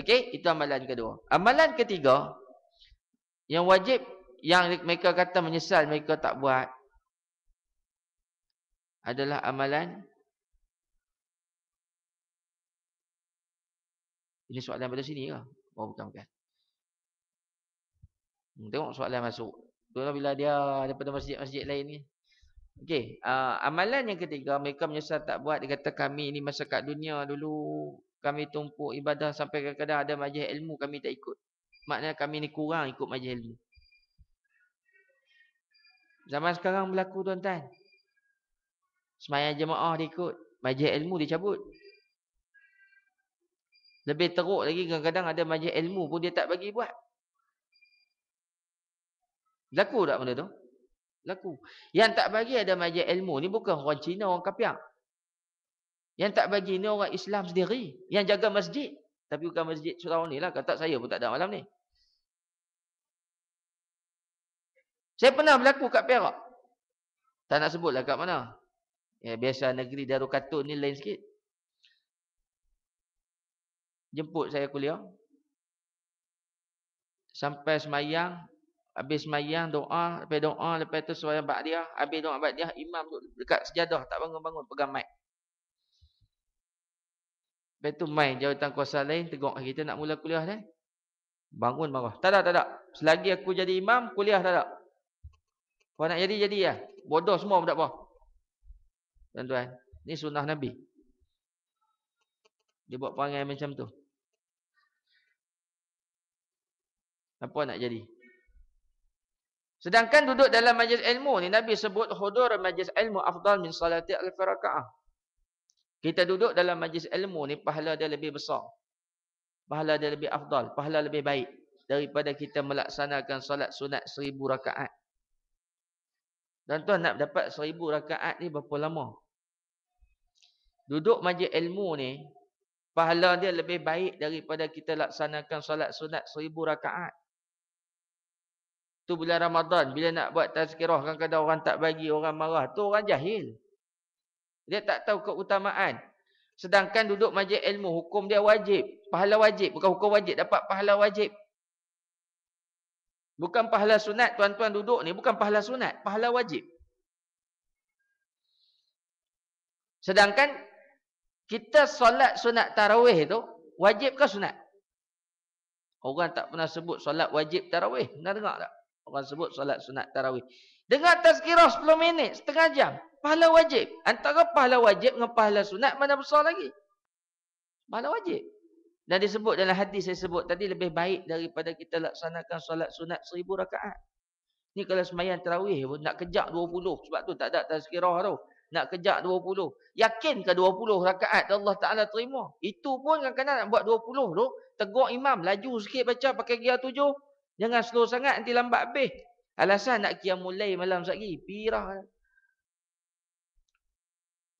Okey. Itu amalan kedua. Amalan ketiga. Yang wajib. Yang mereka kata menyesal mereka tak buat adalah amalan Ini soalan pada sini ke? Lah. Oh, bukan bukan. Hmm, tengok soalan masuk. Tengok lah bila dia daripada masjid-masjid lain ni. Okey, uh, amalan yang ketiga mereka menyesal tak buat dia kata kami ni masa kat dunia dulu kami tumpuk ibadah sampai kadang-kadang ada majlis ilmu kami tak ikut. Maknanya kami ni kurang ikut majlis ilmu. Zaman sekarang berlaku tuan-tuan. Semayang jemaah dia ikut. Majlis ilmu dia cabut. Lebih teruk lagi kadang-kadang ada majlis ilmu pun dia tak bagi buat. Laku tak benda tu? Laku. Yang tak bagi ada majlis ilmu ni bukan orang Cina, orang Kapiak. Yang tak bagi ni orang Islam sendiri. Yang jaga masjid. Tapi bukan masjid surau ni lah. Kata saya pun tak ada malam ni. Saya pernah berlaku kat Perak. Tak nak sebut kat mana. Ya, biasa negeri Darul Katut ni lain sikit. Jemput saya kuliah. Sampai semayang. Habis semayang doa. Lepas doa. Lepas tu semayang bakdiah. Habis doa dia Imam tu dekat sejadah. Tak bangun-bangun. Pegang mic. Lepas tu main jawatan kuasa lain. Tengok kita nak mula kuliah ni. Bangun marah. Tak ada, tak ada. Selagi aku jadi imam, kuliah tak ada. Kau nak jadi, jadi lah. Ya. Bodoh semua, tak apa tuan-tuan. Ini sunnah Nabi. Dia buat perangai macam tu. Apa nak jadi? Sedangkan duduk dalam majlis ilmu ni Nabi sebut hudur majlis ilmu afdal min salati al-faraka'ah. Kita duduk dalam majlis ilmu ni pahala dia lebih besar. Pahala dia lebih afdal, pahala lebih baik daripada kita melaksanakan solat sunat seribu rakaat. Dan tuan nak dapat seribu rakaat ni berapa lama? duduk majlis ilmu ni pahala dia lebih baik daripada kita laksanakan solat sunat seribu rakaat tu bulan Ramadan bila nak buat tazkirah kadang-kadang orang tak bagi orang marah tu orang jahil dia tak tahu keutamaan sedangkan duduk majlis ilmu hukum dia wajib pahala wajib bukan hukum wajib dapat pahala wajib bukan pahala sunat tuan-tuan duduk ni bukan pahala sunat pahala wajib Sedangkan kita solat sunat tarawih tu wajib ke sunat? Orang tak pernah sebut solat wajib tarawih. Pernah dengar tak? Orang sebut solat sunat tarawih. Dengar tazkirah 10 minit, setengah jam. Pahala wajib. Antara pahala wajib dengan pahala sunat mana besar lagi? Pahala wajib. Dan disebut dalam hadis saya sebut tadi lebih baik daripada kita laksanakan solat sunat seribu rakaat. Ni kalau semayan terawih pun nak kejap 20. Sebab tu tak ada tazkirah tu nak kejar 20. Yakinkah 20 rakaat Allah Ta'ala terima? Itu pun kan kena nak buat 20 tu. Tegur imam, laju sikit baca pakai kia 7. Jangan slow sangat, nanti lambat habis. Alasan nak kia mulai malam sekejap lagi. Pirah.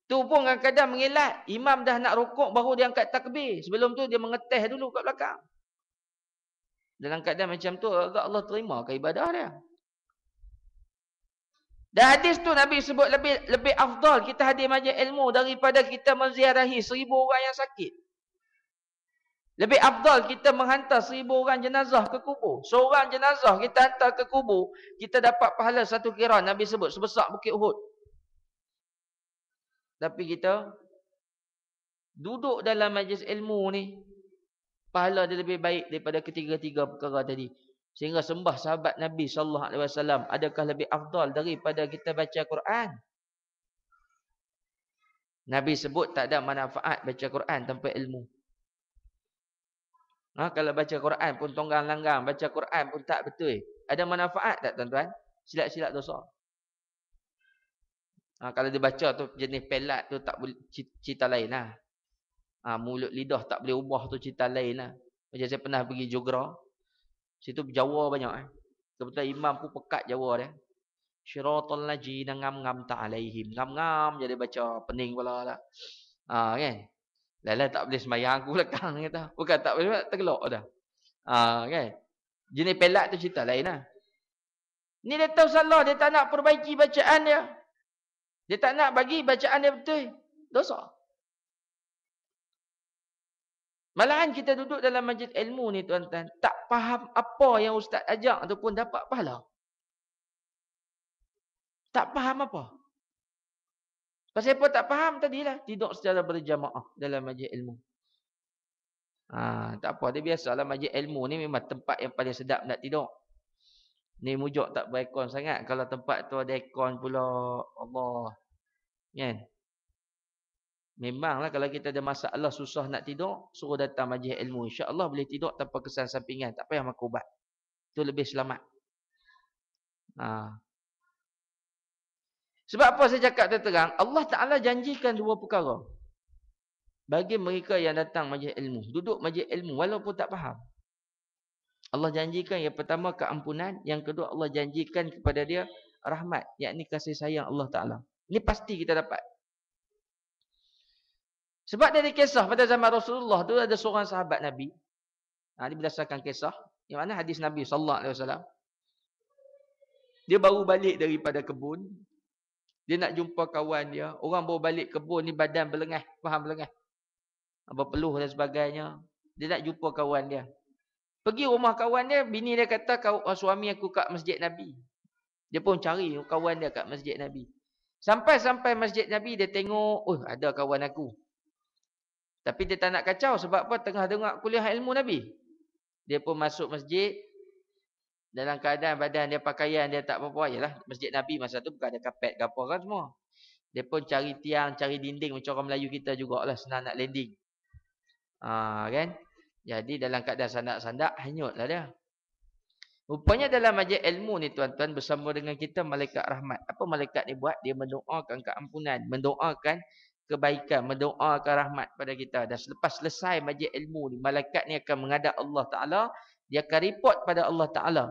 Tu pun kan kadang mengelak. Imam dah nak rokok baru dia angkat takbir. Sebelum tu dia mengeteh dulu kat belakang. Dalam keadaan macam tu, agak Allah terima ke ibadah dia. Dan hadis tu Nabi sebut lebih lebih afdal kita hadir majlis ilmu daripada kita menziarahi seribu orang yang sakit. Lebih afdal kita menghantar seribu orang jenazah ke kubur. Seorang jenazah kita hantar ke kubur, kita dapat pahala satu kiran Nabi sebut sebesar Bukit Uhud. Tapi kita duduk dalam majlis ilmu ni, pahala dia lebih baik daripada ketiga-tiga perkara tadi. Sehingga sembah sahabat Nabi Sallallahu Alaihi Wasallam. adakah lebih afdal daripada kita baca Quran? Nabi sebut tak ada manfaat baca Quran tanpa ilmu. Ha, kalau baca Quran pun tonggang-langgang, baca Quran pun tak betul. Ada manfaat tak tuan-tuan? Silap-silap dosa. Ha, kalau dia baca tu jenis pelat tu tak boleh cerita lain lah. Ha, mulut lidah tak boleh ubah tu cerita lain lah. Macam saya pernah pergi Jogra. Situ Jawa banyak eh. Kebetulan imam pun pekat Jawa dia. Syiratul lajina ngam-ngam ta'alaihim. Ngam-ngam jadi baca pening pula lah. Ha, kan? Lala tak boleh semayang aku lekang <laughs> kata. Bukan tak boleh tergelok dah. Ha, kan? Jenis pelak tu cerita lain lah. Ni dia tahu salah. Dia tak nak perbaiki bacaan dia. Dia tak nak bagi bacaan dia betul. Dosa. Malahan kita duduk dalam majlis ilmu ni tuan-tuan, tak faham apa yang ustaz ajak ataupun dapat pahala. Tak faham apa. Pasal apa tak faham tadilah, tidur secara berjamaah dalam majlis ilmu. Ha, tak apa, dia biasalah majlis ilmu ni memang tempat yang paling sedap nak tidur. Ni mujuk tak berekon sangat kalau tempat tu ada ekon pula. Allah. Kan? Yeah. Memanglah kalau kita ada masalah susah nak tidur, suruh datang majlis ilmu. Allah boleh tidur tanpa kesan sampingan. Tak payah makan ubat. Itu lebih selamat. Ha. Sebab apa saya cakap terterang? Allah Ta'ala janjikan dua perkara. Bagi mereka yang datang majlis ilmu. Duduk majlis ilmu walaupun tak faham. Allah janjikan yang pertama keampunan. Yang kedua Allah janjikan kepada dia rahmat. Yang ini kasih sayang Allah Ta'ala. Ini pasti kita dapat. Sebab dia ada kisah pada zaman Rasulullah tu ada seorang sahabat Nabi. Ha, ini berdasarkan kisah. Yang mana hadis Nabi Sallallahu Alaihi Wasallam. Dia baru balik daripada kebun. Dia nak jumpa kawan dia. Orang baru balik kebun ni badan berlengah. Faham apa peluh dan sebagainya. Dia nak jumpa kawan dia. Pergi rumah kawan dia. Bini dia kata ah, suami aku kat masjid Nabi. Dia pun cari kawan dia kat masjid Nabi. Sampai-sampai masjid Nabi dia tengok. Oh ada kawan aku. Tapi dia tak nak kacau sebab apa? Tengah dengar kuliah ilmu Nabi. Dia pun masuk masjid. Dalam keadaan badan dia pakaian dia tak apa-apa. Yalah, masjid Nabi masa tu bukan ada kapet ke apa kan semua. Dia pun cari tiang, cari dinding macam orang Melayu kita jugalah senang nak landing. Ha, kan? Jadi dalam keadaan sandak-sandak hanyut lah dia. Rupanya dalam majlis ilmu ni tuan-tuan bersama dengan kita malaikat rahmat. Apa malaikat ni buat? Dia mendoakan keampunan, mendoakan kebaikan, mendoakan rahmat pada kita. Dan selepas selesai majlis ilmu ni, malaikat ni akan mengadap Allah Ta'ala. Dia akan report pada Allah Ta'ala.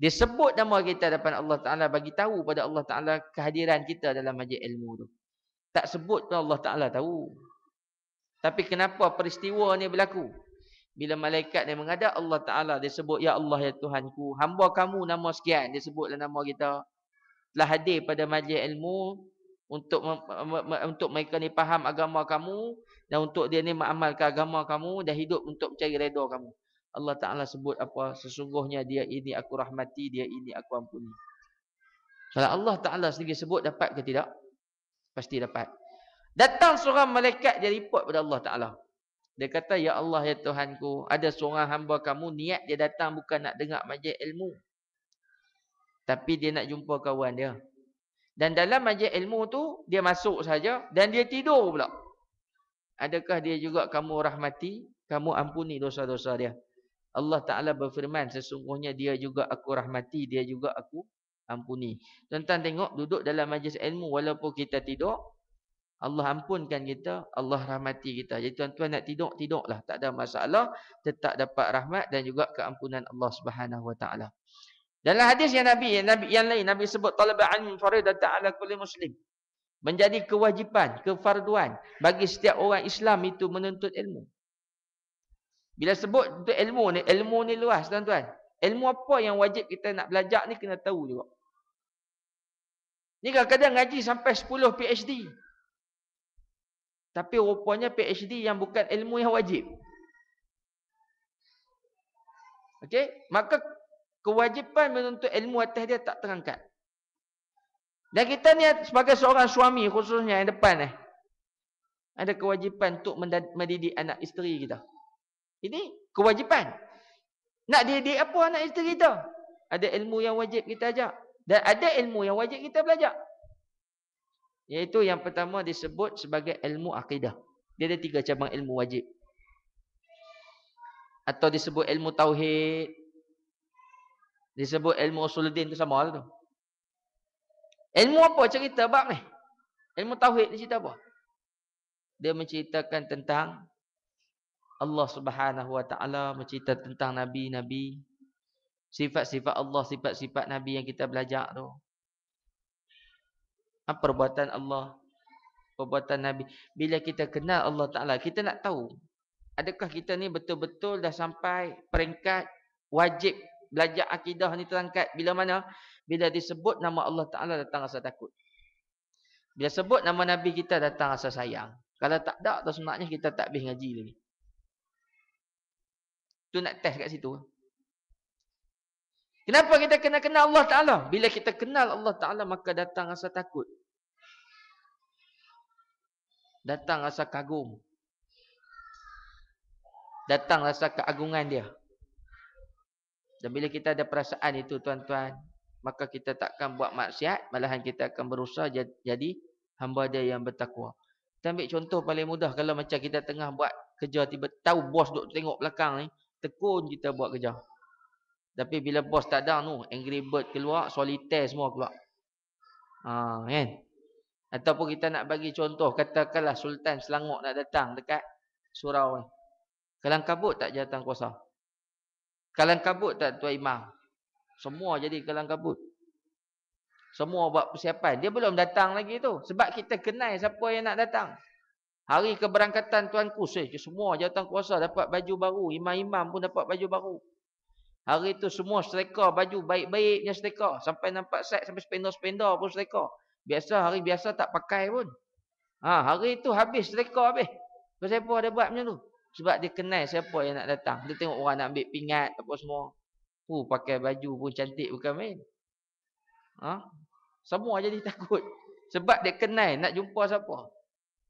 Dia sebut nama kita depan Allah Ta'ala bagi tahu pada Allah Ta'ala kehadiran kita dalam majlis ilmu tu. Tak sebut pun Allah Ta'ala tahu. Tapi kenapa peristiwa ni berlaku? Bila malaikat ni mengadap Allah Ta'ala, dia sebut, Ya Allah, Ya Tuhanku, hamba kamu nama sekian. Dia sebutlah nama kita. Telah hadir pada majlis ilmu, untuk untuk mereka ni faham agama kamu dan untuk dia ni mengamalkan agama kamu dan hidup untuk mencari redha kamu. Allah Taala sebut apa sesungguhnya dia ini aku rahmati, dia ini aku ampuni. Kalau Allah Taala sendiri sebut dapat ke tidak? Pasti dapat. Datang seorang malaikat dia report pada Allah Taala. Dia kata ya Allah ya Tuhanku, ada seorang hamba kamu niat dia datang bukan nak dengar majlis ilmu. Tapi dia nak jumpa kawan dia. Dan dalam majlis ilmu tu, dia masuk saja dan dia tidur pula. Adakah dia juga kamu rahmati, kamu ampuni dosa-dosa dia. Allah Ta'ala berfirman, sesungguhnya dia juga aku rahmati, dia juga aku ampuni. Tentang tengok, duduk dalam majlis ilmu walaupun kita tidur, Allah ampunkan kita, Allah rahmati kita. Jadi tuan-tuan nak tidur, tidurlah. Tak ada masalah, tetap dapat rahmat dan juga keampunan Allah Subhanahu Wa Ta'ala. Dalam hadis yang Nabi yang Nabi yang lain Nabi sebut talab ilmi fardhu ta'ala kulli muslim. Menjadi kewajipan, kefarduan bagi setiap orang Islam itu menuntut ilmu. Bila sebut untuk ilmu ni, ilmu ni luas tuan-tuan. Ilmu apa yang wajib kita nak belajar ni kena tahu juga. Ni kadang-kadang ngaji sampai 10 PhD. Tapi rupanya PhD yang bukan ilmu yang wajib. Okey, maka kewajipan menuntut ilmu atas dia tak terangkat. Dan kita ni sebagai seorang suami khususnya yang depan ni. Eh, ada kewajipan untuk mendidik anak isteri kita. Ini kewajipan. Nak dididik apa anak isteri kita? Ada ilmu yang wajib kita ajak. Dan ada ilmu yang wajib kita belajar. Iaitu yang pertama disebut sebagai ilmu akidah. Dia ada tiga cabang ilmu wajib. Atau disebut ilmu tauhid. Disebut ilmu usuluddin tu sama lah tu. Ilmu apa cerita bab ni? Ilmu tauhid ni cerita apa? Dia menceritakan tentang Allah Subhanahu Wa Taala mencerita tentang nabi-nabi, sifat-sifat Allah, sifat-sifat nabi yang kita belajar tu. Apa perbuatan Allah? Perbuatan nabi. Bila kita kenal Allah Taala, kita nak tahu adakah kita ni betul-betul dah sampai peringkat wajib belajar akidah ni terangkat bila mana bila disebut nama Allah Taala datang rasa takut. Bila sebut nama nabi kita datang rasa sayang. Kalau tak ada tu sebenarnya kita tak habis ngaji lagi. Tu nak test kat situ. Kenapa kita kena kenal Allah Taala? Bila kita kenal Allah Taala maka datang rasa takut. Datang rasa kagum. Datang rasa keagungan dia. Dan bila kita ada perasaan itu tuan-tuan, maka kita takkan buat maksiat, malahan kita akan berusaha jadi hamba dia yang bertakwa. Kita ambil contoh paling mudah kalau macam kita tengah buat kerja, tiba tahu bos duk tengok belakang ni, tekun kita buat kerja. Tapi bila bos tak ada tu, angry bird keluar, solitaire semua keluar. Ha, kan? Ataupun kita nak bagi contoh, katakanlah Sultan Selangor nak datang dekat surau ni. kabut tak jatang kuasa. Kalang kabut tak Tuan Imam? Semua jadi kalang kabut. Semua buat persiapan. Dia belum datang lagi tu. Sebab kita kenal siapa yang nak datang. Hari keberangkatan Tuan Kus. Eh, semua jawatan kuasa dapat baju baru. Imam-imam pun dapat baju baru. Hari tu semua streka baju. Baik-baiknya streka. Sampai nampak set. Sampai spender-spender pun streka. Biasa hari biasa tak pakai pun. Ha, hari tu habis streka habis. Kenapa ada buat macam tu? Sebab dia kenal siapa yang nak datang. Dia tengok orang nak ambil pingat apa semua. Uh, pakai baju pun cantik bukan main. Ha? Semua jadi <laughs> takut. Sebab dia kenal nak jumpa siapa.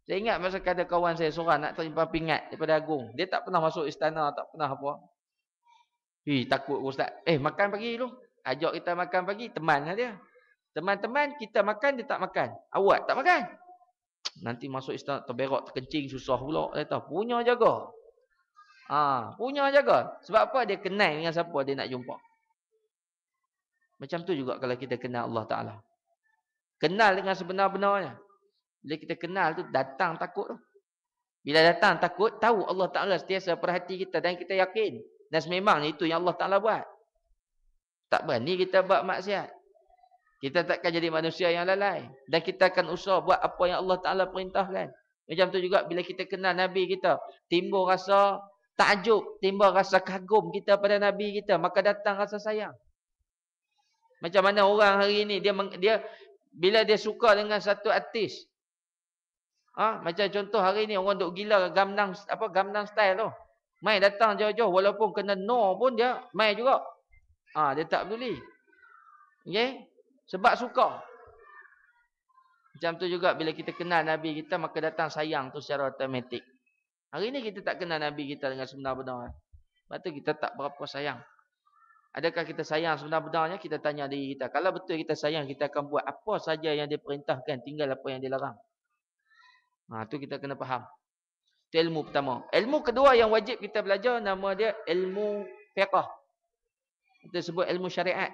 Saya ingat masa kata kawan saya seorang nak terjumpa pingat daripada Agung. Dia tak pernah masuk istana, tak pernah apa. Hi, takut ustaz. Eh, makan pagi dulu. Ajak kita makan pagi, teman lah dia. Teman-teman, kita makan, dia tak makan. Awak tak makan nanti masuk istana terberak terkencing susah pula Tahu, punya jaga ah ha, punya jaga sebab apa dia kenal dengan siapa dia nak jumpa macam tu juga kalau kita kenal Allah taala kenal dengan sebenar-benarnya bila kita kenal tu datang takut tu bila datang takut tahu Allah taala sentiasa perhati kita dan kita yakin dan sememangnya itu yang Allah taala buat tak berani kita buat maksiat kita takkan jadi manusia yang lalai. Dan kita akan usaha buat apa yang Allah Ta'ala perintahkan. Macam tu juga bila kita kenal Nabi kita. Timbul rasa takjub. Timbul rasa kagum kita pada Nabi kita. Maka datang rasa sayang. Macam mana orang hari ini. Dia, dia Bila dia suka dengan satu artis. Ha? Macam contoh hari ini orang duk gila gamnang, apa, gamnang style tu. Mai datang jauh-jauh walaupun kena no pun dia mai juga. Ha, dia tak peduli. Okay? Sebab suka. Macam tu juga bila kita kenal Nabi kita maka datang sayang tu secara otomatik. Hari ni kita tak kenal Nabi kita dengan sebenar-benar. Sebab tu kita tak berapa sayang. Adakah kita sayang sebenar-benarnya? Kita tanya diri kita. Kalau betul kita sayang, kita akan buat apa saja yang diperintahkan. Tinggal apa yang dilarang. Ha, tu kita kena faham. Itu ilmu pertama. Ilmu kedua yang wajib kita belajar nama dia ilmu fiqah. Kita sebut ilmu syariat.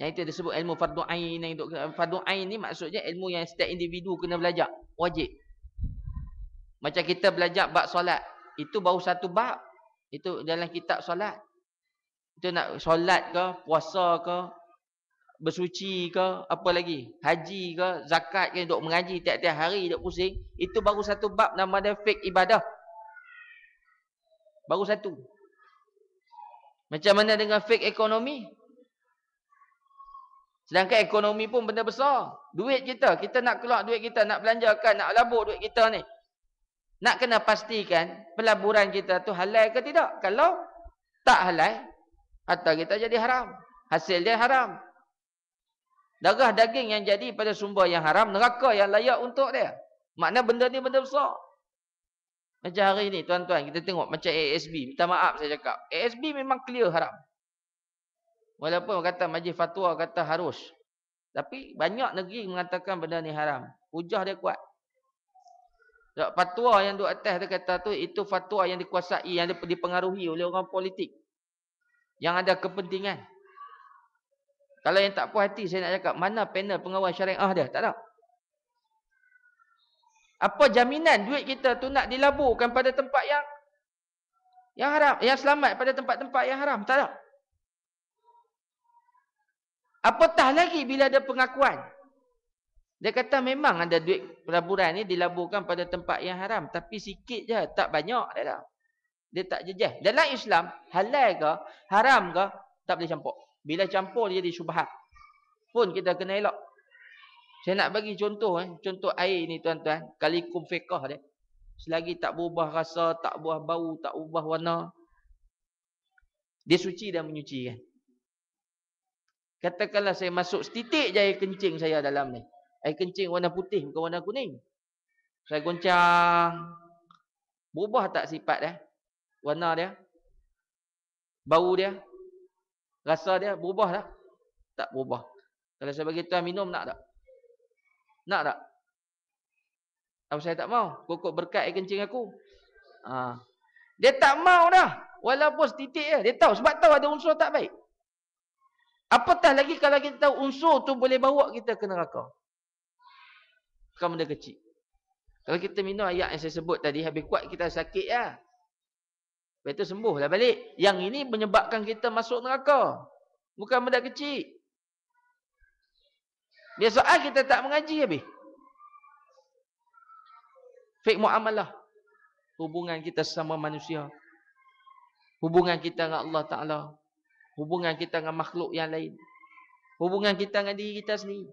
Yang itu ada sebut ilmu fardu ain yang fardu ain ni maksudnya ilmu yang setiap individu kena belajar, wajib. Macam kita belajar bab solat, itu baru satu bab. Itu dalam kitab solat. Itu nak solat ke, puasa ke, bersuci ke, apa lagi? Haji ke, zakat ke, duk mengaji tiap-tiap hari duk pusing, itu baru satu bab nama dia fake ibadah. Baru satu. Macam mana dengan fake ekonomi? Sedangkan ekonomi pun benda besar. Duit kita, kita nak keluar duit kita, nak belanjakan, nak labur duit kita ni. Nak kena pastikan pelaburan kita tu halal ke tidak. Kalau tak halal, harta kita jadi haram. Hasil dia haram. Darah daging yang jadi pada sumber yang haram, neraka yang layak untuk dia. maknanya benda ni benda besar. Macam hari ni tuan-tuan, kita tengok macam ASB. Minta maaf saya cakap. ASB memang clear haram. Walaupun kata majlis fatwa kata harus. Tapi banyak negeri mengatakan benda ni haram. Hujah dia kuat. Sebab fatwa yang duk atas dia kata tu itu fatwa yang dikuasai yang dipengaruhi oleh orang politik. Yang ada kepentingan. Kalau yang tak puas hati saya nak cakap mana panel pengawal syariah dia? Tak ada. Apa jaminan duit kita tu nak dilaburkan pada tempat yang yang haram, yang selamat pada tempat-tempat yang haram? Tak ada. Apatah lagi bila ada pengakuan. Dia kata memang ada duit pelaburan ni dilaburkan pada tempat yang haram. Tapi sikit je, tak banyak dalam. Dia tak jejah. Dalam Islam, halal ke, haram ke, tak boleh campur. Bila campur dia jadi syubahat. Pun kita kena elok. Saya nak bagi contoh. Eh. Contoh air ni tuan-tuan. Kalikum fiqah dia. Selagi tak berubah rasa, tak berubah bau, tak berubah warna. Dia suci dan menyucikan. Katakanlah saya masuk setitik je air kencing saya dalam ni. Air kencing warna putih bukan warna kuning. Saya goncang. Berubah tak sifat dia? Warna dia? Bau dia? Rasa dia berubah tak? Tak berubah. Kalau saya bagi tuan minum nak tak? Nak tak? Apa saya tak mau? Kokok berkat air kencing aku. Ha. Dia tak mau dah. Walaupun setitik je. Dia tahu. Sebab tahu ada unsur tak baik. Apatah lagi kalau kita tahu unsur tu boleh bawa kita ke neraka. Bukan benda kecil. Kalau kita minum ayat yang saya sebut tadi, habis kuat kita sakit lah. Lepas tu sembuhlah balik. Yang ini menyebabkan kita masuk neraka. Bukan benda kecil. Biasa soal kita tak mengaji habis. Fake mu'amalah. Hubungan kita sama manusia. Hubungan kita dengan Allah Ta'ala. Hubungan kita dengan makhluk yang lain. Hubungan kita dengan diri kita sendiri.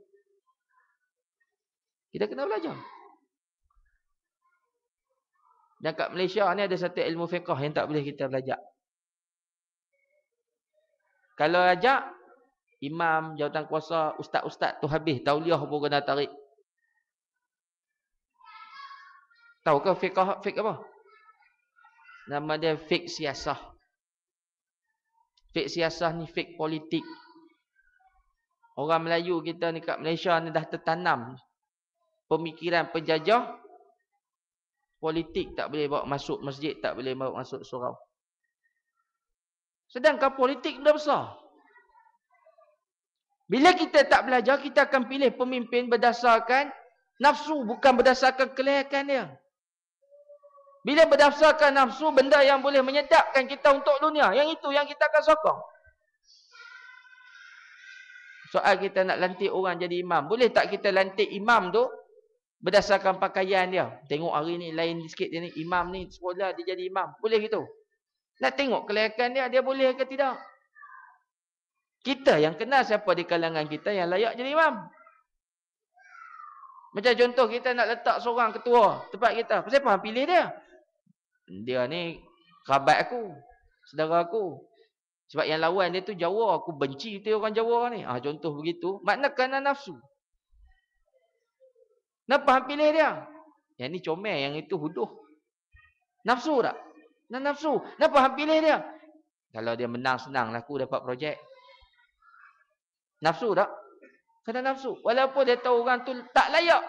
Kita kena belajar. Dan kat Malaysia ni ada satu ilmu fiqah yang tak boleh kita belajar. Kalau ajak, imam, jawatan kuasa, ustaz-ustaz tu habis. Tauliah pun kena tarik. Tahu ke fiqah, fiqah apa? Nama dia fiqh siasah fake siasah ni fake politik. Orang Melayu kita ni kat Malaysia ni dah tertanam pemikiran penjajah politik tak boleh bawa masuk masjid, tak boleh bawa masuk surau. Sedangkan politik dah besar. Bila kita tak belajar, kita akan pilih pemimpin berdasarkan nafsu, bukan berdasarkan kelayakan dia. Bila berdasarkan nafsu, benda yang boleh menyedapkan kita untuk dunia. Yang itu yang kita akan sokong. Soal kita nak lantik orang jadi imam. Boleh tak kita lantik imam tu berdasarkan pakaian dia? Tengok hari ni lain sikit dia ni. Imam ni sekolah dia jadi imam. Boleh gitu? Nak tengok kelayakan dia, dia boleh ke tidak? Kita yang kenal siapa di kalangan kita yang layak jadi imam. Macam contoh kita nak letak seorang ketua tempat kita. Siapa yang pilih dia? dia ni kerabat aku, saudara aku. Sebab yang lawan dia tu Jawa, aku benci tu orang Jawa ni. Ah ha, contoh begitu, makna kerana lah nafsu. Napa hang pilih dia? Yang ni comel, yang itu huduh. Nafsu tak? Nak nafsu. Napa hang pilih dia? Kalau dia menang senang lah. aku dapat projek. Nafsu tak? Kena nafsu. Walaupun dia tahu orang tu tak layak.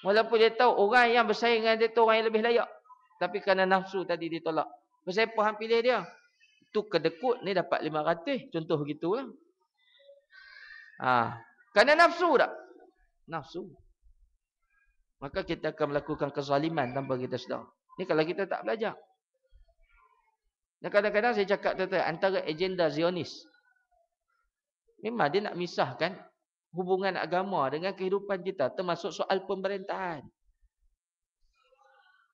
Walaupun dia tahu orang yang bersaing dengan dia tu orang yang lebih layak. Tapi kerana nafsu tadi ditolak. Pasal apa hang pilih dia? Tu kedekut ni dapat 500. Contoh gitulah. Ha. Kerana nafsu dah. Nafsu. Maka kita akan melakukan kezaliman tanpa kita sedar. Ini kalau kita tak belajar. Dan kadang-kadang saya cakap tu, tu antara agenda Zionis. Memang dia nak misahkan hubungan agama dengan kehidupan kita termasuk soal pemerintahan.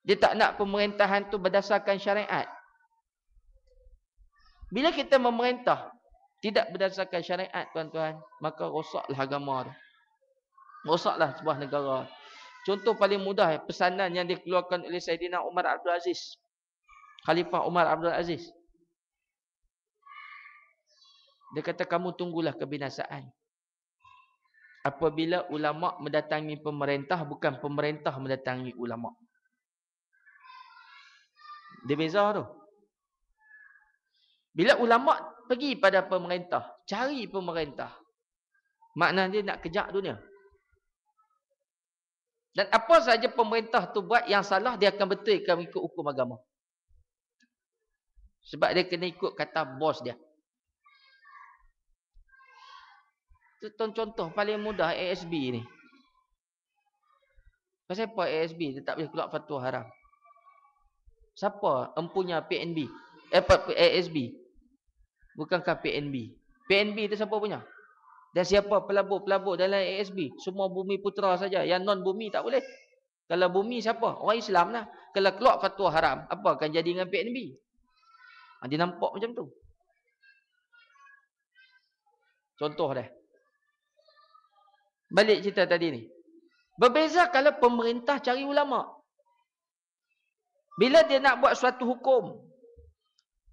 Dia tak nak pemerintahan tu berdasarkan syariat. Bila kita memerintah tidak berdasarkan syariat tuan-tuan, maka rosaklah agama tu. Rosaklah sebuah negara. Contoh paling mudah pesanan yang dikeluarkan oleh Saidina Umar Abdul Aziz. Khalifah Umar Abdul Aziz. Dia kata kamu tunggulah kebinasaan. Apabila ulama mendatangi pemerintah bukan pemerintah mendatangi ulama. Dia beza tu. Bila ulama pergi pada pemerintah, cari pemerintah. Makna dia nak kejar dunia. Dan apa saja pemerintah tu buat yang salah, dia akan betul ikut hukum agama. Sebab dia kena ikut kata bos dia. contoh contoh paling mudah ASB ni. Pasal apa ASB Tetap tak boleh keluar fatwa haram? Siapa empunya PNB? Eh, ASB. Bukankah PNB? PNB itu siapa punya? Dan siapa pelabur-pelabur dalam ASB? Semua bumi putera saja. Yang non-bumi tak boleh. Kalau bumi siapa? Orang Islam lah. Kalau keluar fatwa haram, apa akan jadi dengan PNB? Ah, dia nampak macam tu. Contoh dah. Balik cerita tadi ni. Berbeza kalau pemerintah cari ulama'. Bila dia nak buat suatu hukum,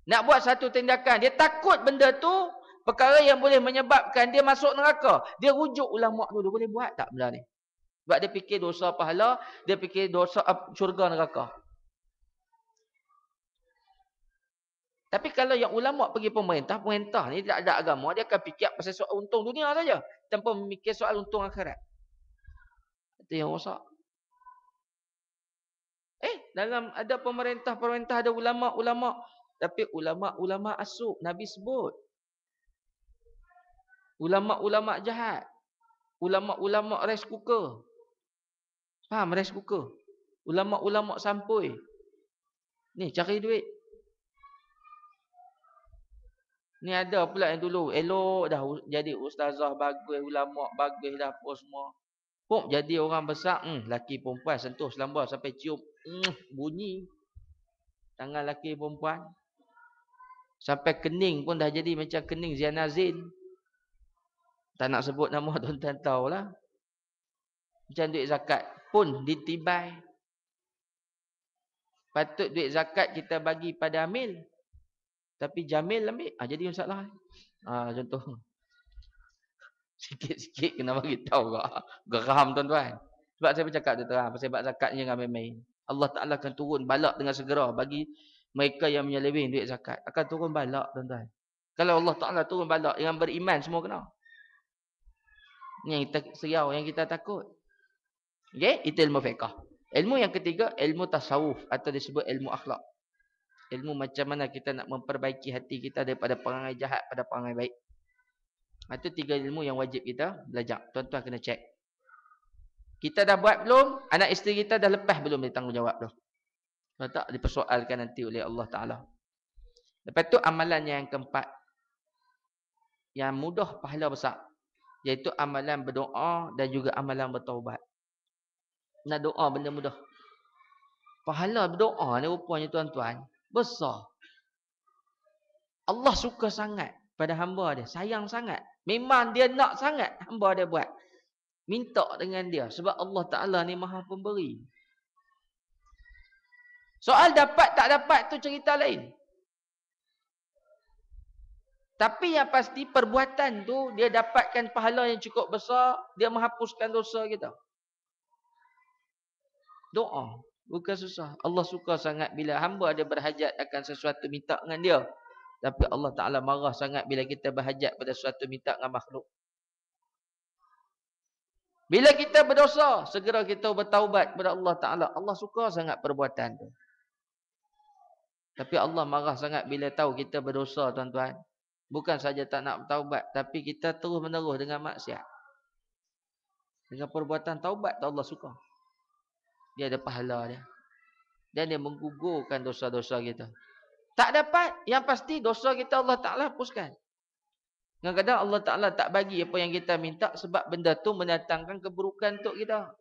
nak buat satu tindakan, dia takut benda tu perkara yang boleh menyebabkan dia masuk neraka. Dia rujuk ulama tu, dia boleh buat tak benda ni? Sebab dia fikir dosa pahala, dia fikir dosa syurga neraka. Tapi kalau yang ulama pergi pemerintah, pemerintah ni tak ada agama, dia akan fikir pasal soal untung dunia saja, tanpa memikir soal untung akhirat. Itu yang rosak dalam ada pemerintah-pemerintah ada ulama-ulama tapi ulama-ulama asuk nabi sebut ulama-ulama jahat ulama-ulama rice cooker faham rice cooker ulama-ulama sampoi ni cari duit ni ada pula yang dulu elok dah jadi ustazah bagus ulama bagus dah apa semua Pop jadi orang besar, hmm, laki perempuan sentuh selamba sampai cium hmm, bunyi tangan laki perempuan. Sampai kening pun dah jadi macam kening Zianazin. Tak nak sebut nama <laughs> tuan-tuan tahulah. Macam duit zakat pun ditibai. Patut duit zakat kita bagi pada Amil. Tapi Jamil ambil. Ah, jadi masalah. Ah, contoh. Contoh. Sikit-sikit kena bagi tahu Geram tuan-tuan. Sebab saya bercakap tu terang. Pasal sebab zakat ni ramai-main. Allah Ta'ala akan turun balak dengan segera bagi mereka yang menyelewin duit zakat. Akan turun balak tuan-tuan. Kalau Allah Ta'ala turun balak dengan beriman semua kena. yang kita seriau, yang kita takut. Okay? Itu ilmu fiqah. Ilmu yang ketiga, ilmu tasawuf atau disebut ilmu akhlak. Ilmu macam mana kita nak memperbaiki hati kita daripada perangai jahat pada perangai baik. Itu ha, tiga ilmu yang wajib kita belajar. Tuan-tuan kena cek. Kita dah buat belum? Anak isteri kita dah lepas belum dari tanggungjawab tu. Kalau tak dipersoalkan nanti oleh Allah Ta'ala. Lepas tu amalan yang keempat. Yang mudah pahala besar. Iaitu amalan berdoa dan juga amalan bertaubat. Nak doa benda mudah. Pahala berdoa ni rupanya tuan-tuan. Besar. Allah suka sangat pada hamba dia. Sayang sangat. Memang dia nak sangat hamba dia buat. Minta dengan dia sebab Allah Taala ni Maha Pemberi. Soal dapat tak dapat tu cerita lain. Tapi yang pasti perbuatan tu dia dapatkan pahala yang cukup besar, dia menghapuskan dosa kita. Doa bukan susah. Allah suka sangat bila hamba dia berhajat akan sesuatu minta dengan dia. Tapi Allah Ta'ala marah sangat bila kita berhajat pada sesuatu minta dengan makhluk. Bila kita berdosa, segera kita bertaubat kepada Allah Ta'ala. Allah suka sangat perbuatan tu. Tapi Allah marah sangat bila tahu kita berdosa tuan-tuan. Bukan saja tak nak bertaubat, tapi kita terus menerus dengan maksiat. Dengan perbuatan taubat tu Allah suka. Dia ada pahala dia. Dan dia menggugurkan dosa-dosa kita. Tak dapat, yang pasti dosa kita Allah Ta'ala hapuskan. Kadang-kadang Allah Ta'ala tak bagi apa yang kita minta sebab benda tu mendatangkan keburukan untuk kita.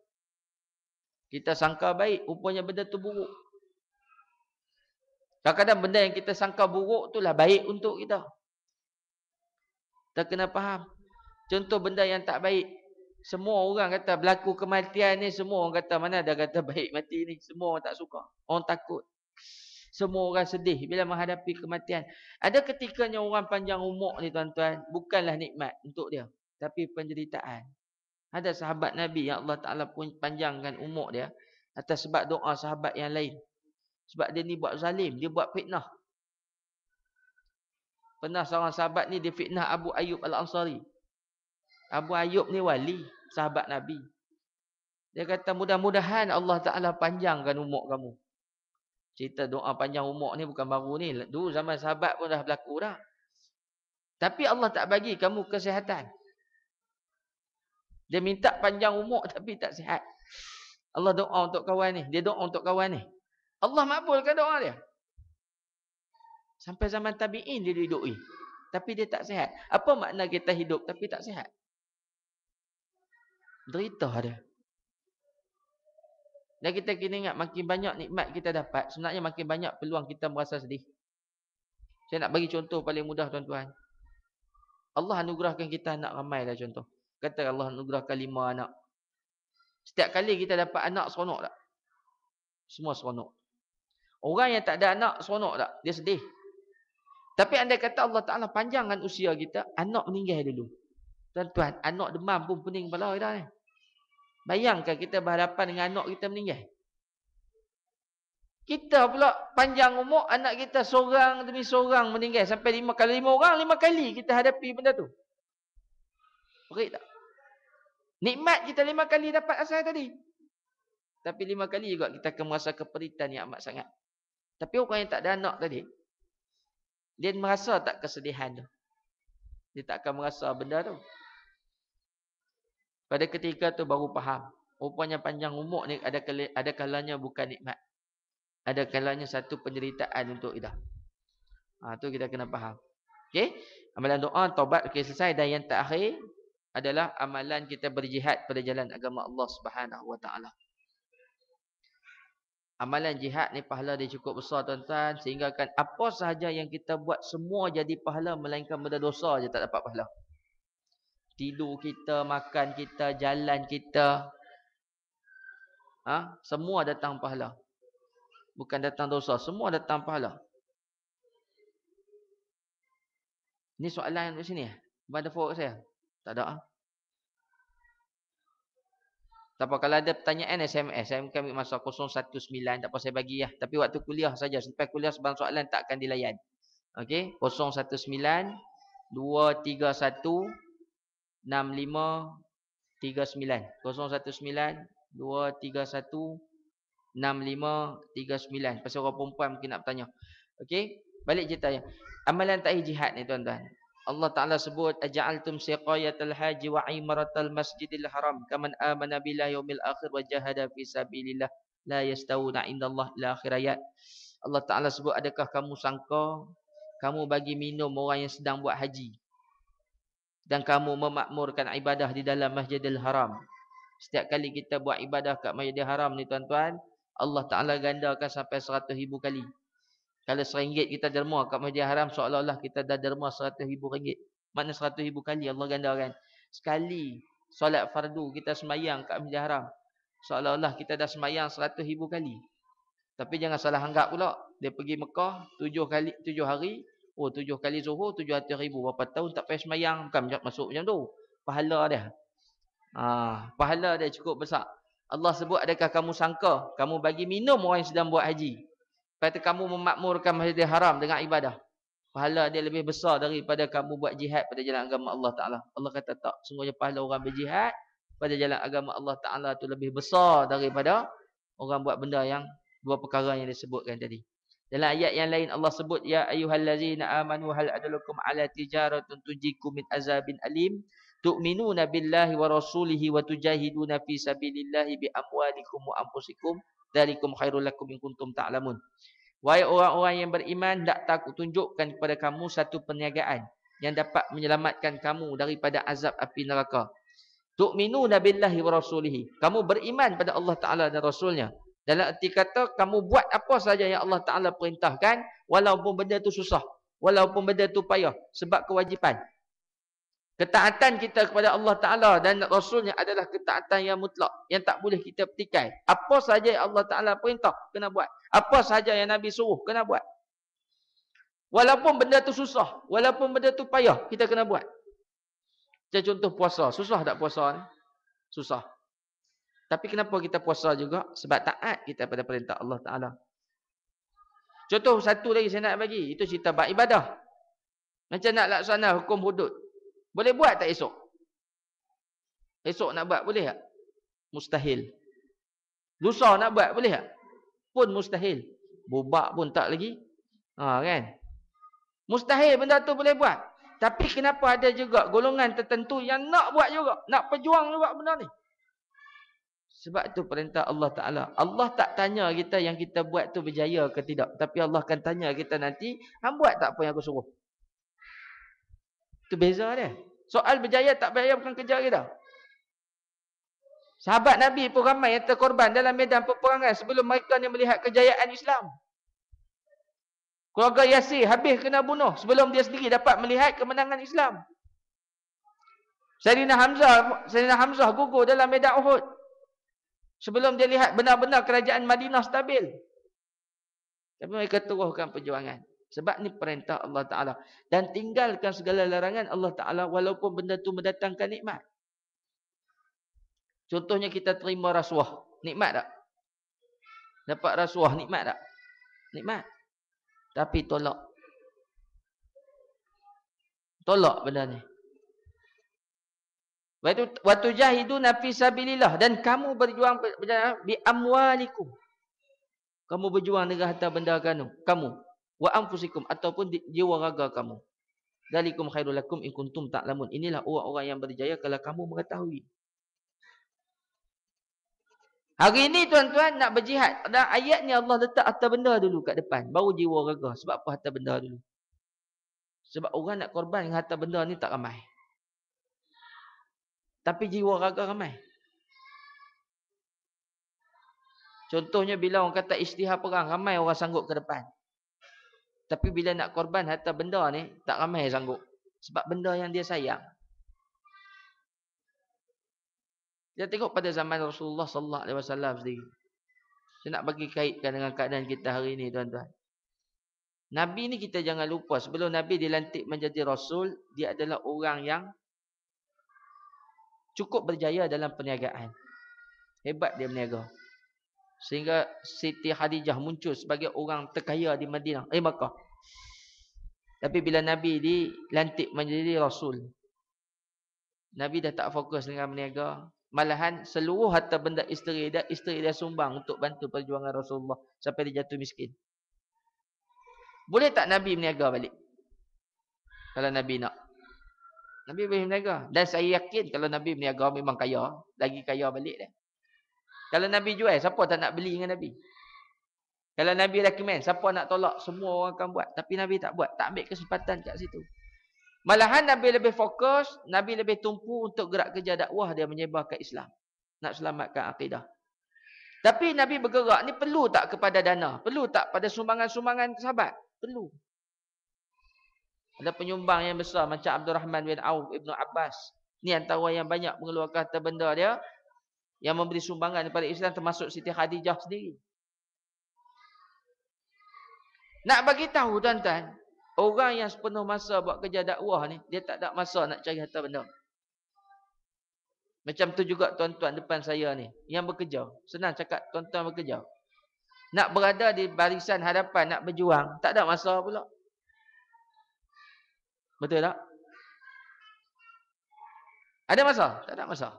Kita sangka baik, rupanya benda tu buruk. Kadang-kadang benda yang kita sangka buruk tu lah baik untuk kita. Tak kena faham. Contoh benda yang tak baik. Semua orang kata berlaku kematian ni, semua orang kata mana ada kata baik mati ni. Semua orang tak suka. Orang Takut. Semua orang sedih bila menghadapi kematian. Ada ketikanya orang panjang umur ni tuan-tuan. Bukanlah nikmat untuk dia. Tapi penderitaan. Ada sahabat Nabi yang Allah Ta'ala pun panjangkan umur dia. Atas sebab doa sahabat yang lain. Sebab dia ni buat zalim. Dia buat fitnah. Pernah seorang sahabat ni dia fitnah Abu Ayyub Al-Ansari. Abu Ayyub ni wali. Sahabat Nabi. Dia kata mudah-mudahan Allah Ta'ala panjangkan umur kamu. Cerita doa panjang umur ni bukan baru ni. Dulu zaman sahabat pun dah berlaku dah. Tapi Allah tak bagi kamu kesihatan. Dia minta panjang umur <laughs> tapi tak sihat. Allah doa untuk kawan ni. Dia doa untuk kawan ni. Allah makbulkan doa dia. Sampai zaman tabi'in dia hidupi. Tapi dia tak sihat. Apa makna kita hidup tapi tak sihat? Derita dia. Dan kita kena ingat makin banyak nikmat kita dapat, sebenarnya makin banyak peluang kita merasa sedih. Saya nak bagi contoh paling mudah tuan-tuan. Allah anugerahkan kita anak ramai lah contoh. Kata Allah anugerahkan lima anak. Setiap kali kita dapat anak, seronok tak? Semua seronok. Orang yang tak ada anak, seronok tak? Dia sedih. Tapi anda kata Allah Ta'ala panjangkan usia kita, anak meninggal dulu. Tuan-tuan, anak demam pun pening kepala kita ni. Eh? Bayangkan kita berhadapan dengan anak kita meninggal. Kita pula panjang umur anak kita seorang demi seorang meninggal. Sampai lima kali lima orang, lima kali kita hadapi benda tu. Perik tak? Nikmat kita lima kali dapat asal tadi. Tapi lima kali juga kita akan merasa keperitan yang amat sangat. Tapi orang yang tak ada anak tadi, dia merasa tak kesedihan tu. Dia tak akan merasa benda tu. Pada ketika tu baru faham. Rupanya panjang umur ni ada ada kalanya bukan nikmat. Ada kalanya satu penderitaan untuk Ida. Ha, tu kita kena faham. Okey. Amalan doa, taubat, okey selesai. Dan yang terakhir adalah amalan kita berjihad pada jalan agama Allah Subhanahu SWT. Amalan jihad ni pahala dia cukup besar tuan-tuan. Sehinggakan apa sahaja yang kita buat semua jadi pahala. Melainkan benda dosa je tak dapat pahala tidur kita, makan kita, jalan kita. Ha? Semua datang pahala. Bukan datang dosa. Semua datang pahala. Ini soalan yang di sini. Mana eh? fokus saya? Tak ada. Ah. Tak apa, kalau ada pertanyaan SMS, saya akan ambil masa 019, tak apa saya bagi ya. Tapi waktu kuliah saja, sampai kuliah sebarang soalan tak akan dilayan. Okey, 019 231 0125-6539 Pasal orang perempuan mungkin nak bertanya Okay, balik cerita ceritanya Amalan ta'i jihad ni tuan-tuan Allah Ta'ala sebut Aja'altum siqayatal haji wa'imaratal masjidil haram Kaman amana billah yawmil akhir Wajahada jahada fisabilillah La yastawuna inda Allah la akhir ayat Allah Ta'ala sebut adakah kamu sangka Kamu bagi minum orang yang sedang buat haji dan kamu memakmurkan ibadah di dalam Masjidil Haram. Setiap kali kita buat ibadah kat Masjidil Haram ni tuan-tuan, Allah Taala gandakan sampai 100,000 kali. Kalau seringgit kita derma kat Masjidil Haram seolah-olah kita dah derma 100,000 ringgit. Mana 100,000 kali Allah gandakan. Sekali solat fardu kita semayang kat Masjidil Haram, seolah-olah kita dah semayang 100,000 kali. Tapi jangan salah anggap pula, dia pergi Mekah tujuh kali tujuh hari, Oh tujuh kali zuhur tujuh ratus ribu. Berapa tahun tak payah semayang. Bukan masuk macam tu. Pahala dia. Ah, pahala dia cukup besar. Allah sebut adakah kamu sangka. Kamu bagi minum orang yang sedang buat haji. Lepas kamu memakmurkan masjid haram dengan ibadah. Pahala dia lebih besar daripada kamu buat jihad pada jalan agama Allah Ta'ala. Allah kata tak. semuanya pahala orang berjihad pada jalan agama Allah Ta'ala tu lebih besar daripada orang buat benda yang dua perkara yang disebutkan tadi. Dalam ayat yang lain Allah sebut ya ayyuhallazina amanu hal adullukum ala tijaratin tujikum min azabin alim tu'minuna billahi wa rasulihi wa tujahiduna fi sabilillahi bi amwalikum wa anfusikum dzalikum khairul lakum in kuntum ta'lamun. Wahai orang-orang yang beriman tak takut tunjukkan kepada kamu satu perniagaan yang dapat menyelamatkan kamu daripada azab api neraka. Tu'minuna billahi wa rasulihi. Kamu beriman pada Allah Ta'ala dan Rasulnya. Dalam arti kata, kamu buat apa saja yang Allah Ta'ala perintahkan, walaupun benda itu susah, walaupun benda itu payah, sebab kewajipan. Ketaatan kita kepada Allah Ta'ala dan Rasulnya adalah ketaatan yang mutlak, yang tak boleh kita petikai. Apa saja yang Allah Ta'ala perintah, kena buat. Apa saja yang Nabi suruh, kena buat. Walaupun benda itu susah, walaupun benda itu payah, kita kena buat. Macam contoh puasa, susah tak puasa ni? Susah. Tapi kenapa kita puasa juga? Sebab taat kita pada perintah Allah Ta'ala. Contoh satu lagi saya nak bagi. Itu cerita buat ibadah. Macam nak laksana hukum hudud. Boleh buat tak esok? Esok nak buat boleh tak? Mustahil. Lusa nak buat boleh tak? Pun mustahil. Bubak pun tak lagi. Ha, kan? Mustahil benda tu boleh buat. Tapi kenapa ada juga golongan tertentu yang nak buat juga. Nak pejuang juga benda ni. Sebab tu perintah Allah Ta'ala. Allah tak tanya kita yang kita buat tu berjaya ke tidak. Tapi Allah akan tanya kita nanti, Han buat tak apa yang aku suruh? Itu beza dia. Soal berjaya tak berjaya bukan kerja kita. Sahabat Nabi pun ramai yang terkorban dalam medan peperangan sebelum mereka ni melihat kejayaan Islam. Keluarga Yasir habis kena bunuh sebelum dia sendiri dapat melihat kemenangan Islam. Sayyidina Hamzah, Sayyidina Hamzah gugur dalam medan Uhud. Sebelum dia lihat benar-benar kerajaan Madinah stabil. Tapi mereka teruskan perjuangan. Sebab ni perintah Allah Ta'ala. Dan tinggalkan segala larangan Allah Ta'ala walaupun benda tu mendatangkan nikmat. Contohnya kita terima rasuah. Nikmat tak? Dapat rasuah nikmat tak? Nikmat. Tapi tolak. Tolak benda ni. Waktu waktu jahidu nafisa sabilillah dan kamu berjuang bi amwalikum. Kamu berjuang dengan harta benda kamu, kamu wa anfusikum ataupun jiwa raga kamu. Dalikum khairul lakum in kuntum ta'lamun. Inilah orang-orang yang berjaya kalau kamu mengetahui. Hari ini tuan-tuan nak berjihad. Ada ayat ni Allah letak harta benda dulu kat depan. Baru jiwa raga. Sebab apa harta benda dulu? Sebab orang nak korban dengan harta benda ni tak ramai. Tapi jiwa raga ramai. Contohnya bila orang kata istihar perang, ramai orang sanggup ke depan. Tapi bila nak korban harta benda ni, tak ramai sanggup. Sebab benda yang dia sayang. Kita tengok pada zaman Rasulullah sallallahu alaihi wasallam sendiri. Saya nak bagi kaitkan dengan keadaan kita hari ini tuan-tuan. Nabi ni kita jangan lupa sebelum Nabi dilantik menjadi rasul, dia adalah orang yang cukup berjaya dalam perniagaan. Hebat dia berniaga. Sehingga Siti Khadijah muncul sebagai orang terkaya di Madinah. Eh Makkah. Tapi bila Nabi dilantik menjadi Rasul. Nabi dah tak fokus dengan berniaga. Malahan seluruh harta benda isteri dia, isteri dia sumbang untuk bantu perjuangan Rasulullah. Sampai dia jatuh miskin. Boleh tak Nabi berniaga balik? Kalau Nabi nak. Nabi boleh berniaga. Dan saya yakin kalau Nabi berniaga memang kaya. Lagi kaya balik dia. Kalau Nabi jual, siapa tak nak beli dengan Nabi? Kalau Nabi recommend, siapa nak tolak? Semua orang akan buat. Tapi Nabi tak buat. Tak ambil kesempatan kat situ. Malahan Nabi lebih fokus, Nabi lebih tumpu untuk gerak kerja dakwah dia menyebarkan Islam. Nak selamatkan akidah. Tapi Nabi bergerak ni perlu tak kepada dana? Perlu tak pada sumbangan-sumbangan sahabat? Perlu. Ada penyumbang yang besar macam Abdul Rahman bin Auf Ibnu Abbas. Ni antara yang banyak mengeluarkan harta benda dia yang memberi sumbangan kepada Islam termasuk Siti Khadijah sendiri. Nak bagi tahu tuan-tuan, orang yang sepenuh masa buat kerja dakwah ni, dia tak ada masa nak cari harta benda. Macam tu juga tuan-tuan depan saya ni yang bekerja. Senang cakap tuan-tuan bekerja. Nak berada di barisan hadapan, nak berjuang, tak ada masa pula. Betul tak? Ada masa? Tak ada masa.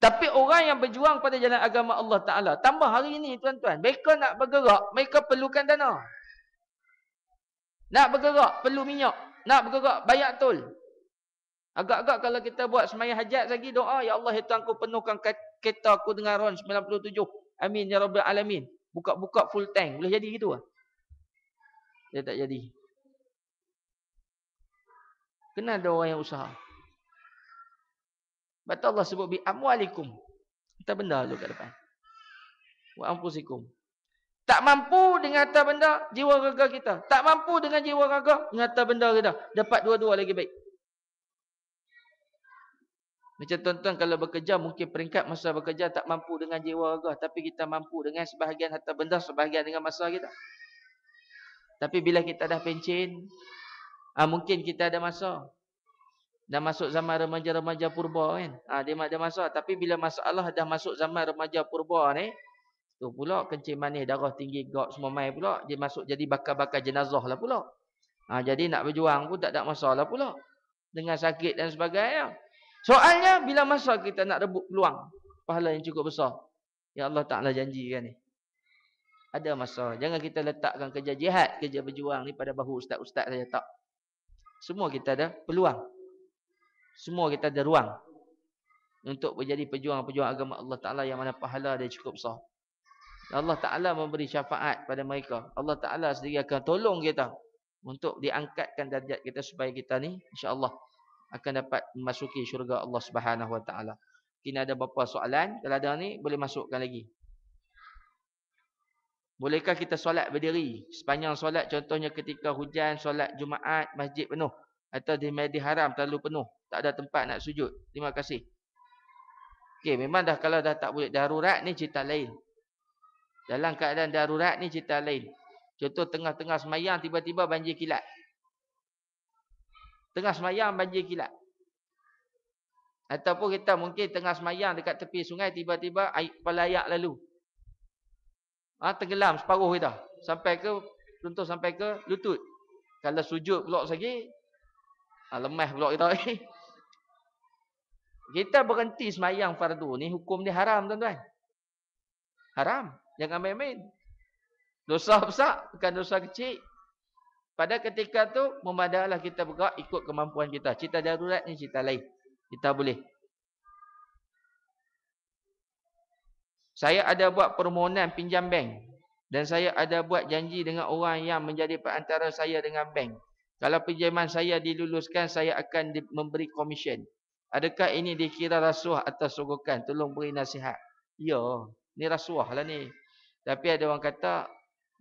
Tapi orang yang berjuang pada jalan agama Allah Ta'ala, tambah hari ini tuan-tuan, mereka nak bergerak, mereka perlukan dana. Nak bergerak, perlu minyak. Nak bergerak, bayar tol. Agak-agak kalau kita buat semayah hajat lagi, doa, Ya Allah, ya Tuhan, aku penuhkan kereta aku dengan Ron 97. Amin, Ya Rabbil Alamin. Buka-buka full tank. Boleh jadi gitu lah. Dia tak jadi. Kenal ada orang yang usaha. Sebab Allah sebut bi amwalikum. Harta benda tu kat depan. Wa anfusikum. Tak mampu dengan harta benda jiwa raga kita. Tak mampu dengan jiwa raga dengan harta benda kita. Dapat dua-dua lagi baik. Macam tuan-tuan kalau bekerja mungkin peringkat masa bekerja tak mampu dengan jiwa raga. Tapi kita mampu dengan sebahagian harta benda, sebahagian dengan masa kita. Tapi bila kita dah pencin, Ha, mungkin kita ada masa. Dah masuk zaman remaja-remaja purba kan. Ha, dia ada masa. Tapi bila masalah dah masuk zaman remaja purba ni. Tu pula kencing manis, darah tinggi, gok semua main pula. Dia masuk jadi bakar-bakar jenazah lah pula. Ha, jadi nak berjuang pun tak ada lah pula. Dengan sakit dan sebagainya. Soalnya bila masa kita nak rebut peluang. Pahala yang cukup besar. Ya Allah Ta'ala janjikan ni. Ada masa. Jangan kita letakkan kerja jihad, kerja berjuang ni pada bahu ustaz-ustaz saja. Tak. Semua kita ada peluang. Semua kita ada ruang. Untuk menjadi pejuang-pejuang agama Allah Ta'ala yang mana pahala dia cukup sah. Allah Ta'ala memberi syafaat pada mereka. Allah Ta'ala sendiri akan tolong kita. Untuk diangkatkan darjat kita supaya kita ni insya Allah akan dapat memasuki syurga Allah Subhanahu Wa Ta'ala. Kini ada beberapa soalan. Kalau ada ni boleh masukkan lagi. Bolehkah kita solat berdiri? Sepanjang solat contohnya ketika hujan, solat Jumaat, masjid penuh. Atau di medih haram terlalu penuh. Tak ada tempat nak sujud. Terima kasih. Okey, memang dah kalau dah tak boleh darurat ni cerita lain. Dalam keadaan darurat ni cerita lain. Contoh tengah-tengah semayang tiba-tiba banjir kilat. Tengah semayang banjir kilat. Ataupun kita mungkin tengah semayang dekat tepi sungai tiba-tiba air pelayak lalu ha, tenggelam separuh kita sampai ke contoh sampai ke lutut kalau sujud pula lagi ha, lemah pula kita kita berhenti semayang fardu ni hukum ni haram tuan-tuan haram jangan main-main dosa besar bukan dosa kecil pada ketika tu memadahlah kita bergerak ikut kemampuan kita cita darurat ni cita lain kita boleh Saya ada buat permohonan pinjam bank. Dan saya ada buat janji dengan orang yang menjadi perantara saya dengan bank. Kalau pinjaman saya diluluskan, saya akan memberi komisen. Adakah ini dikira rasuah atau sogokan? Tolong beri nasihat. Ya, ni rasuah lah ni. Tapi ada orang kata,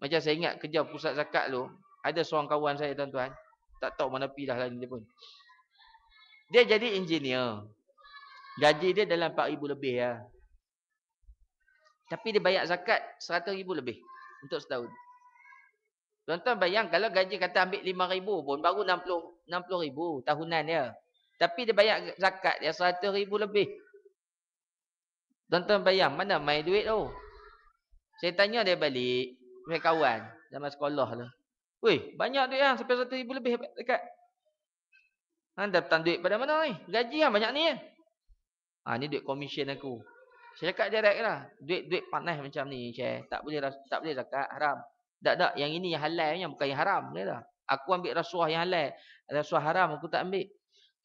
macam saya ingat kerja pusat zakat tu, ada seorang kawan saya tuan-tuan, tak tahu mana pergi dah lah dia pun. Dia jadi engineer. Gaji dia dalam 4,000 lebih lah. Ya. Tapi dia bayar zakat rm ribu lebih untuk setahun. Tuan-tuan bayang kalau gaji kata ambil RM5,000 pun baru rm ribu tahunan dia. Tapi dia bayar zakat dia rm ribu lebih. Tuan-tuan bayang mana main duit tu. Saya tanya dia balik. Mereka kawan zaman sekolah tu. Weh banyak duit lah sampai rm ribu lebih dekat. Ha, dah petang duit pada mana ni? Gaji lah banyak ni. Ha, ni duit komisen aku. Saya cakap direct lah. Duit-duit panas macam ni, saya Tak boleh tak boleh zakat haram. Tak tak, yang ini yang halal yang bukan yang haram. Dia dah. Aku ambil rasuah yang halal. Rasuah haram aku tak ambil.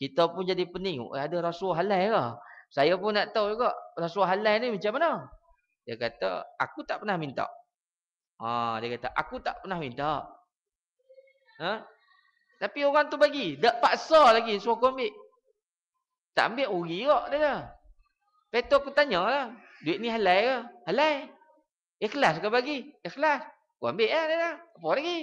Kita pun jadi pening. Eh, ada rasuah halal ke? Saya pun nak tahu juga. Rasuah halal ni macam mana? Dia kata, aku tak pernah minta. Ha, dia kata, aku tak pernah minta. Ha? Tapi orang tu bagi. Tak paksa lagi suruh aku ambil. Tak ambil, uri kok dia dah. Lepas tu aku tanya lah. Duit ni halai ke? Halai. Ikhlas kau bagi? Ikhlas. Kau ambil lah dia dah. Apa lagi?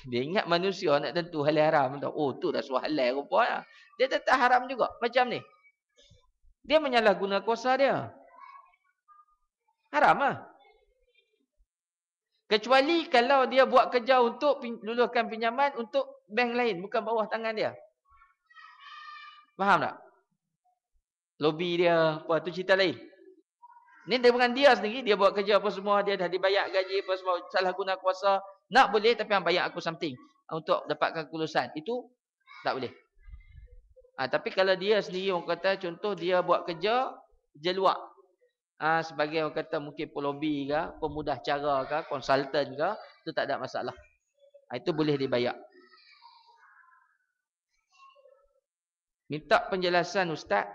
<laughs> Dia ingat manusia nak tentu halai haram. Oh tu dah suah halai rupa lah. Dia tetap haram juga. Macam ni. Dia menyalahguna kuasa dia. Haram lah. Kecuali kalau dia buat kerja untuk luluhkan pinjaman untuk bank lain. Bukan bawah tangan dia. Faham tak? lobby dia apa tu cerita lain. Ni dengan dia sendiri dia buat kerja apa semua dia dah dibayar gaji apa semua salah guna kuasa nak boleh tapi hang bayar aku something untuk dapatkan kelulusan itu tak boleh. Ha, tapi kalau dia sendiri orang kata contoh dia buat kerja jeluak ha, ah, sebagai orang kata mungkin pelobi ke pemudah cara ke konsultan ke itu tak ada masalah. Ha, itu boleh dibayar. Minta penjelasan ustaz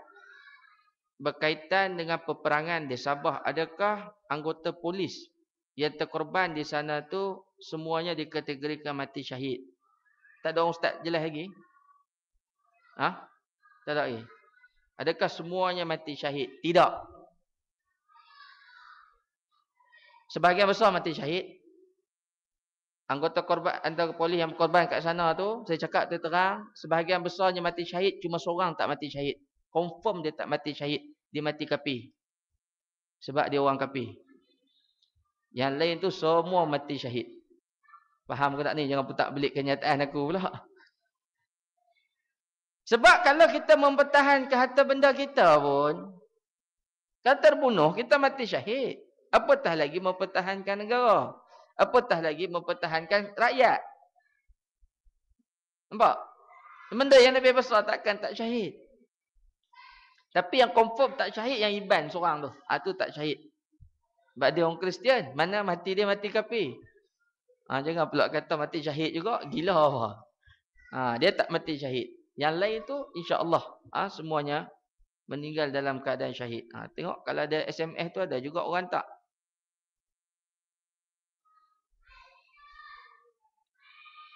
berkaitan dengan peperangan di Sabah adakah anggota polis yang terkorban di sana tu semuanya dikategorikan mati syahid tak ada orang ustaz jelas lagi ha tak ada lagi adakah semuanya mati syahid tidak sebahagian besar mati syahid anggota korban antara polis yang korban kat sana tu saya cakap terang sebahagian besarnya mati syahid cuma seorang tak mati syahid confirm dia tak mati syahid dia mati kapi sebab dia orang kapi yang lain tu semua mati syahid faham ke tak ni jangan putak belik kenyataan aku pula sebab kalau kita mempertahankan harta benda kita pun kalau terbunuh kita mati syahid apatah lagi mempertahankan negara apatah lagi mempertahankan rakyat nampak benda yang lebih besar takkan tak syahid tapi yang confirm tak syahid yang Iban seorang tu. Ha, tu tak syahid. Sebab dia orang Kristian. Mana mati dia mati kapi. Ha, jangan pula kata mati syahid juga. Gila apa. Ah, ha, dia tak mati syahid. Yang lain tu insya Allah, ha, semuanya meninggal dalam keadaan syahid. Ha, tengok kalau ada SMS tu ada juga orang tak.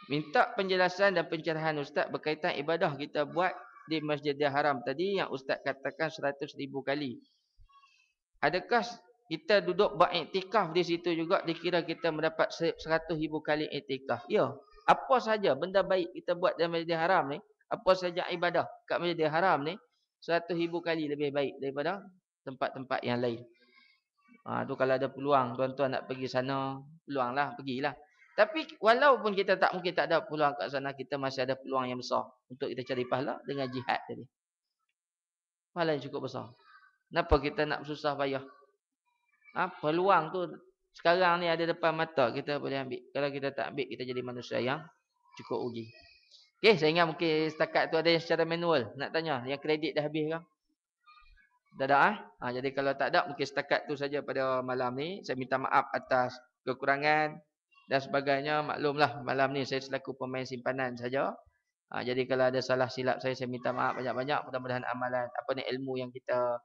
Minta penjelasan dan pencerahan Ustaz berkaitan ibadah kita buat di Masjidil Haram tadi yang ustaz katakan 100,000 kali. Adakah kita duduk buat iktikaf di situ juga dikira kita mendapat 100,000 kali iktikaf? Ya. Apa saja benda baik kita buat di Masjidil Haram ni, apa saja ibadah kat Masjidil Haram ni 100,000 kali lebih baik daripada tempat-tempat yang lain. Ah ha, tu kalau ada peluang tuan-tuan nak pergi sana, peluanglah pergilah. Tapi walaupun kita tak mungkin tak ada peluang kat sana, kita masih ada peluang yang besar untuk kita cari pahala dengan jihad tadi. Pahala yang cukup besar. Kenapa kita nak susah payah? Ha, peluang tu sekarang ni ada depan mata kita boleh ambil. Kalau kita tak ambil, kita jadi manusia yang cukup uji. Okay, saya ingat mungkin setakat tu ada yang secara manual. Nak tanya, yang kredit dah habis kan? Dah ada eh? Ha, jadi kalau tak ada, mungkin setakat tu saja pada malam ni. Saya minta maaf atas kekurangan dan sebagainya maklumlah malam ni saya selaku pemain simpanan saja ha, jadi kalau ada salah silap saya saya minta maaf banyak-banyak mudah-mudahan amalan apa ni ilmu yang kita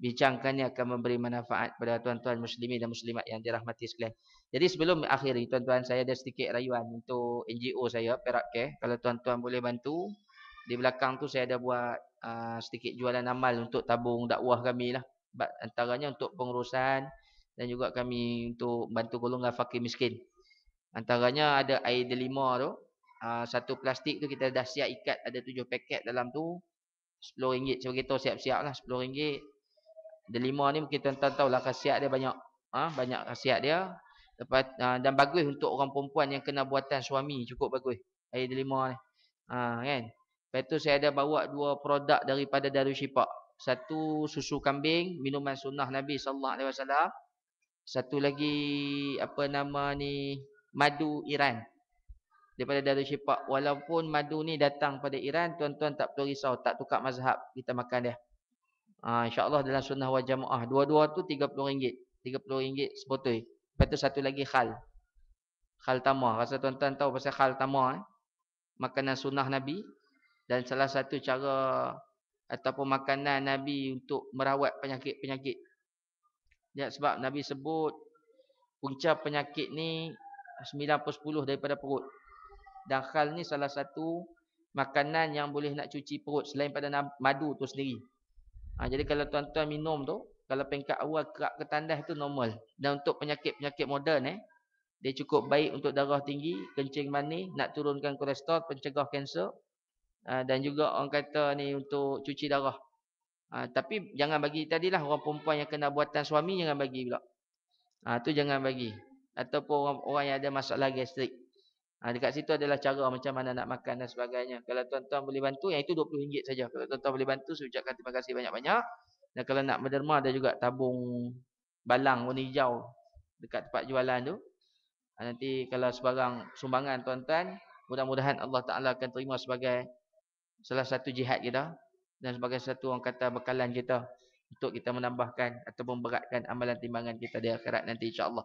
bincangkan ni akan memberi manfaat kepada tuan-tuan muslimin dan muslimat yang dirahmati sekalian jadi sebelum akhiri tuan-tuan saya ada sedikit rayuan untuk NGO saya Perak Care kalau tuan-tuan boleh bantu di belakang tu saya ada buat uh, sedikit jualan amal untuk tabung dakwah kami lah antaranya untuk pengurusan dan juga kami untuk bantu golongan fakir miskin Antaranya ada air delima tu. Uh, satu plastik tu kita dah siap ikat ada tujuh paket dalam tu. Sepuluh ringgit. Saya beritahu siap-siap lah. Sepuluh ringgit. Delima ni mungkin tuan-tuan tahu lah khasiat dia banyak. Uh, banyak khasiat dia. Lepas, uh, dan bagus untuk orang perempuan yang kena buatan suami. Cukup bagus. Air delima ni. Ha, kan? Lepas tu saya ada bawa dua produk daripada Darul Syipak. Satu susu kambing, minuman sunnah Nabi SAW. Satu lagi apa nama ni madu Iran daripada Darul Syifa' walaupun madu ni datang pada Iran tuan-tuan tak perlu risau tak tukar mazhab kita makan dia ha, insyaAllah dalam sunnah wal jamaah dua-dua tu RM30 RM30 sebotol lepas tu satu lagi khal khal tamah rasa tuan-tuan tahu pasal khal tamah eh? makanan sunnah Nabi dan salah satu cara ataupun makanan Nabi untuk merawat penyakit-penyakit ya, sebab Nabi sebut punca penyakit ni Sembilan 90 daripada perut. Dakhal ni salah satu makanan yang boleh nak cuci perut selain pada madu tu sendiri. Ha, jadi kalau tuan-tuan minum tu, kalau pengkat awal kerap ketandas tu normal. Dan untuk penyakit-penyakit moden eh, dia cukup baik untuk darah tinggi, kencing manis, nak turunkan kolesterol, pencegah kanser. Ha, dan juga orang kata ni untuk cuci darah. Ha, tapi jangan bagi tadilah orang perempuan yang kena buatan suami jangan bagi pula. ha, tu jangan bagi ataupun orang, orang yang ada masalah gastrik. Ha, dekat situ adalah cara macam mana nak makan dan sebagainya. Kalau tuan-tuan boleh bantu, yang itu RM20 saja. Kalau tuan-tuan boleh bantu, saya ucapkan terima kasih banyak-banyak. Dan kalau nak berderma, ada juga tabung balang warna hijau dekat tempat jualan tu. Ha, nanti kalau sebarang sumbangan tuan-tuan, mudah-mudahan Allah Ta'ala akan terima sebagai salah satu jihad kita. Dan sebagai satu orang kata bekalan kita untuk kita menambahkan ataupun beratkan amalan timbangan kita di akhirat nanti insyaAllah.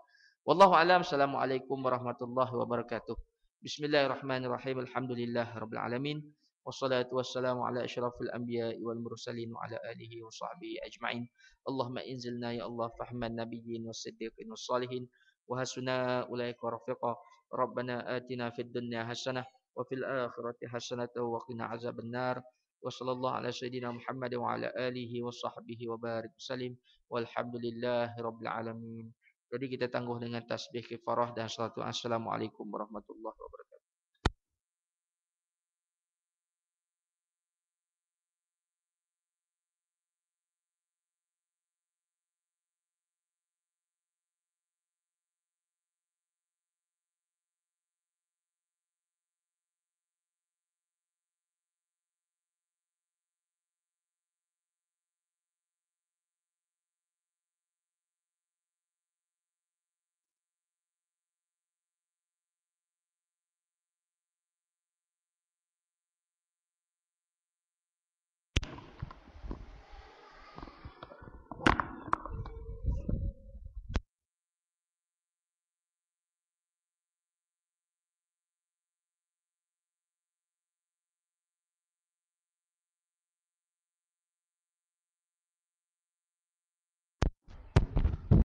Wallahu alam. Assalamualaikum warahmatullahi wabarakatuh. Bismillahirrahmanirrahim. Alhamdulillah rabbil alamin. والصلاة والسلام على أشرف الأنبياء والمرسلين وعلى آله وصحبه أجمعين اللهم إنزلنا يا الله فهم النبيين والصديقين والصالحين وحسن أولئك رفيقا ربنا آتنا في الدنيا حسنة وفي الآخرة حسنة وقنا عذاب النار وصلى الله على سيدنا محمد وعلى آله وصحبه وبارك وسلم والحمد لله رب العالمين Jadi kita tangguh dengan tasbih kifarah dan salatu assalamualaikum warahmatullahi wabarakatuh.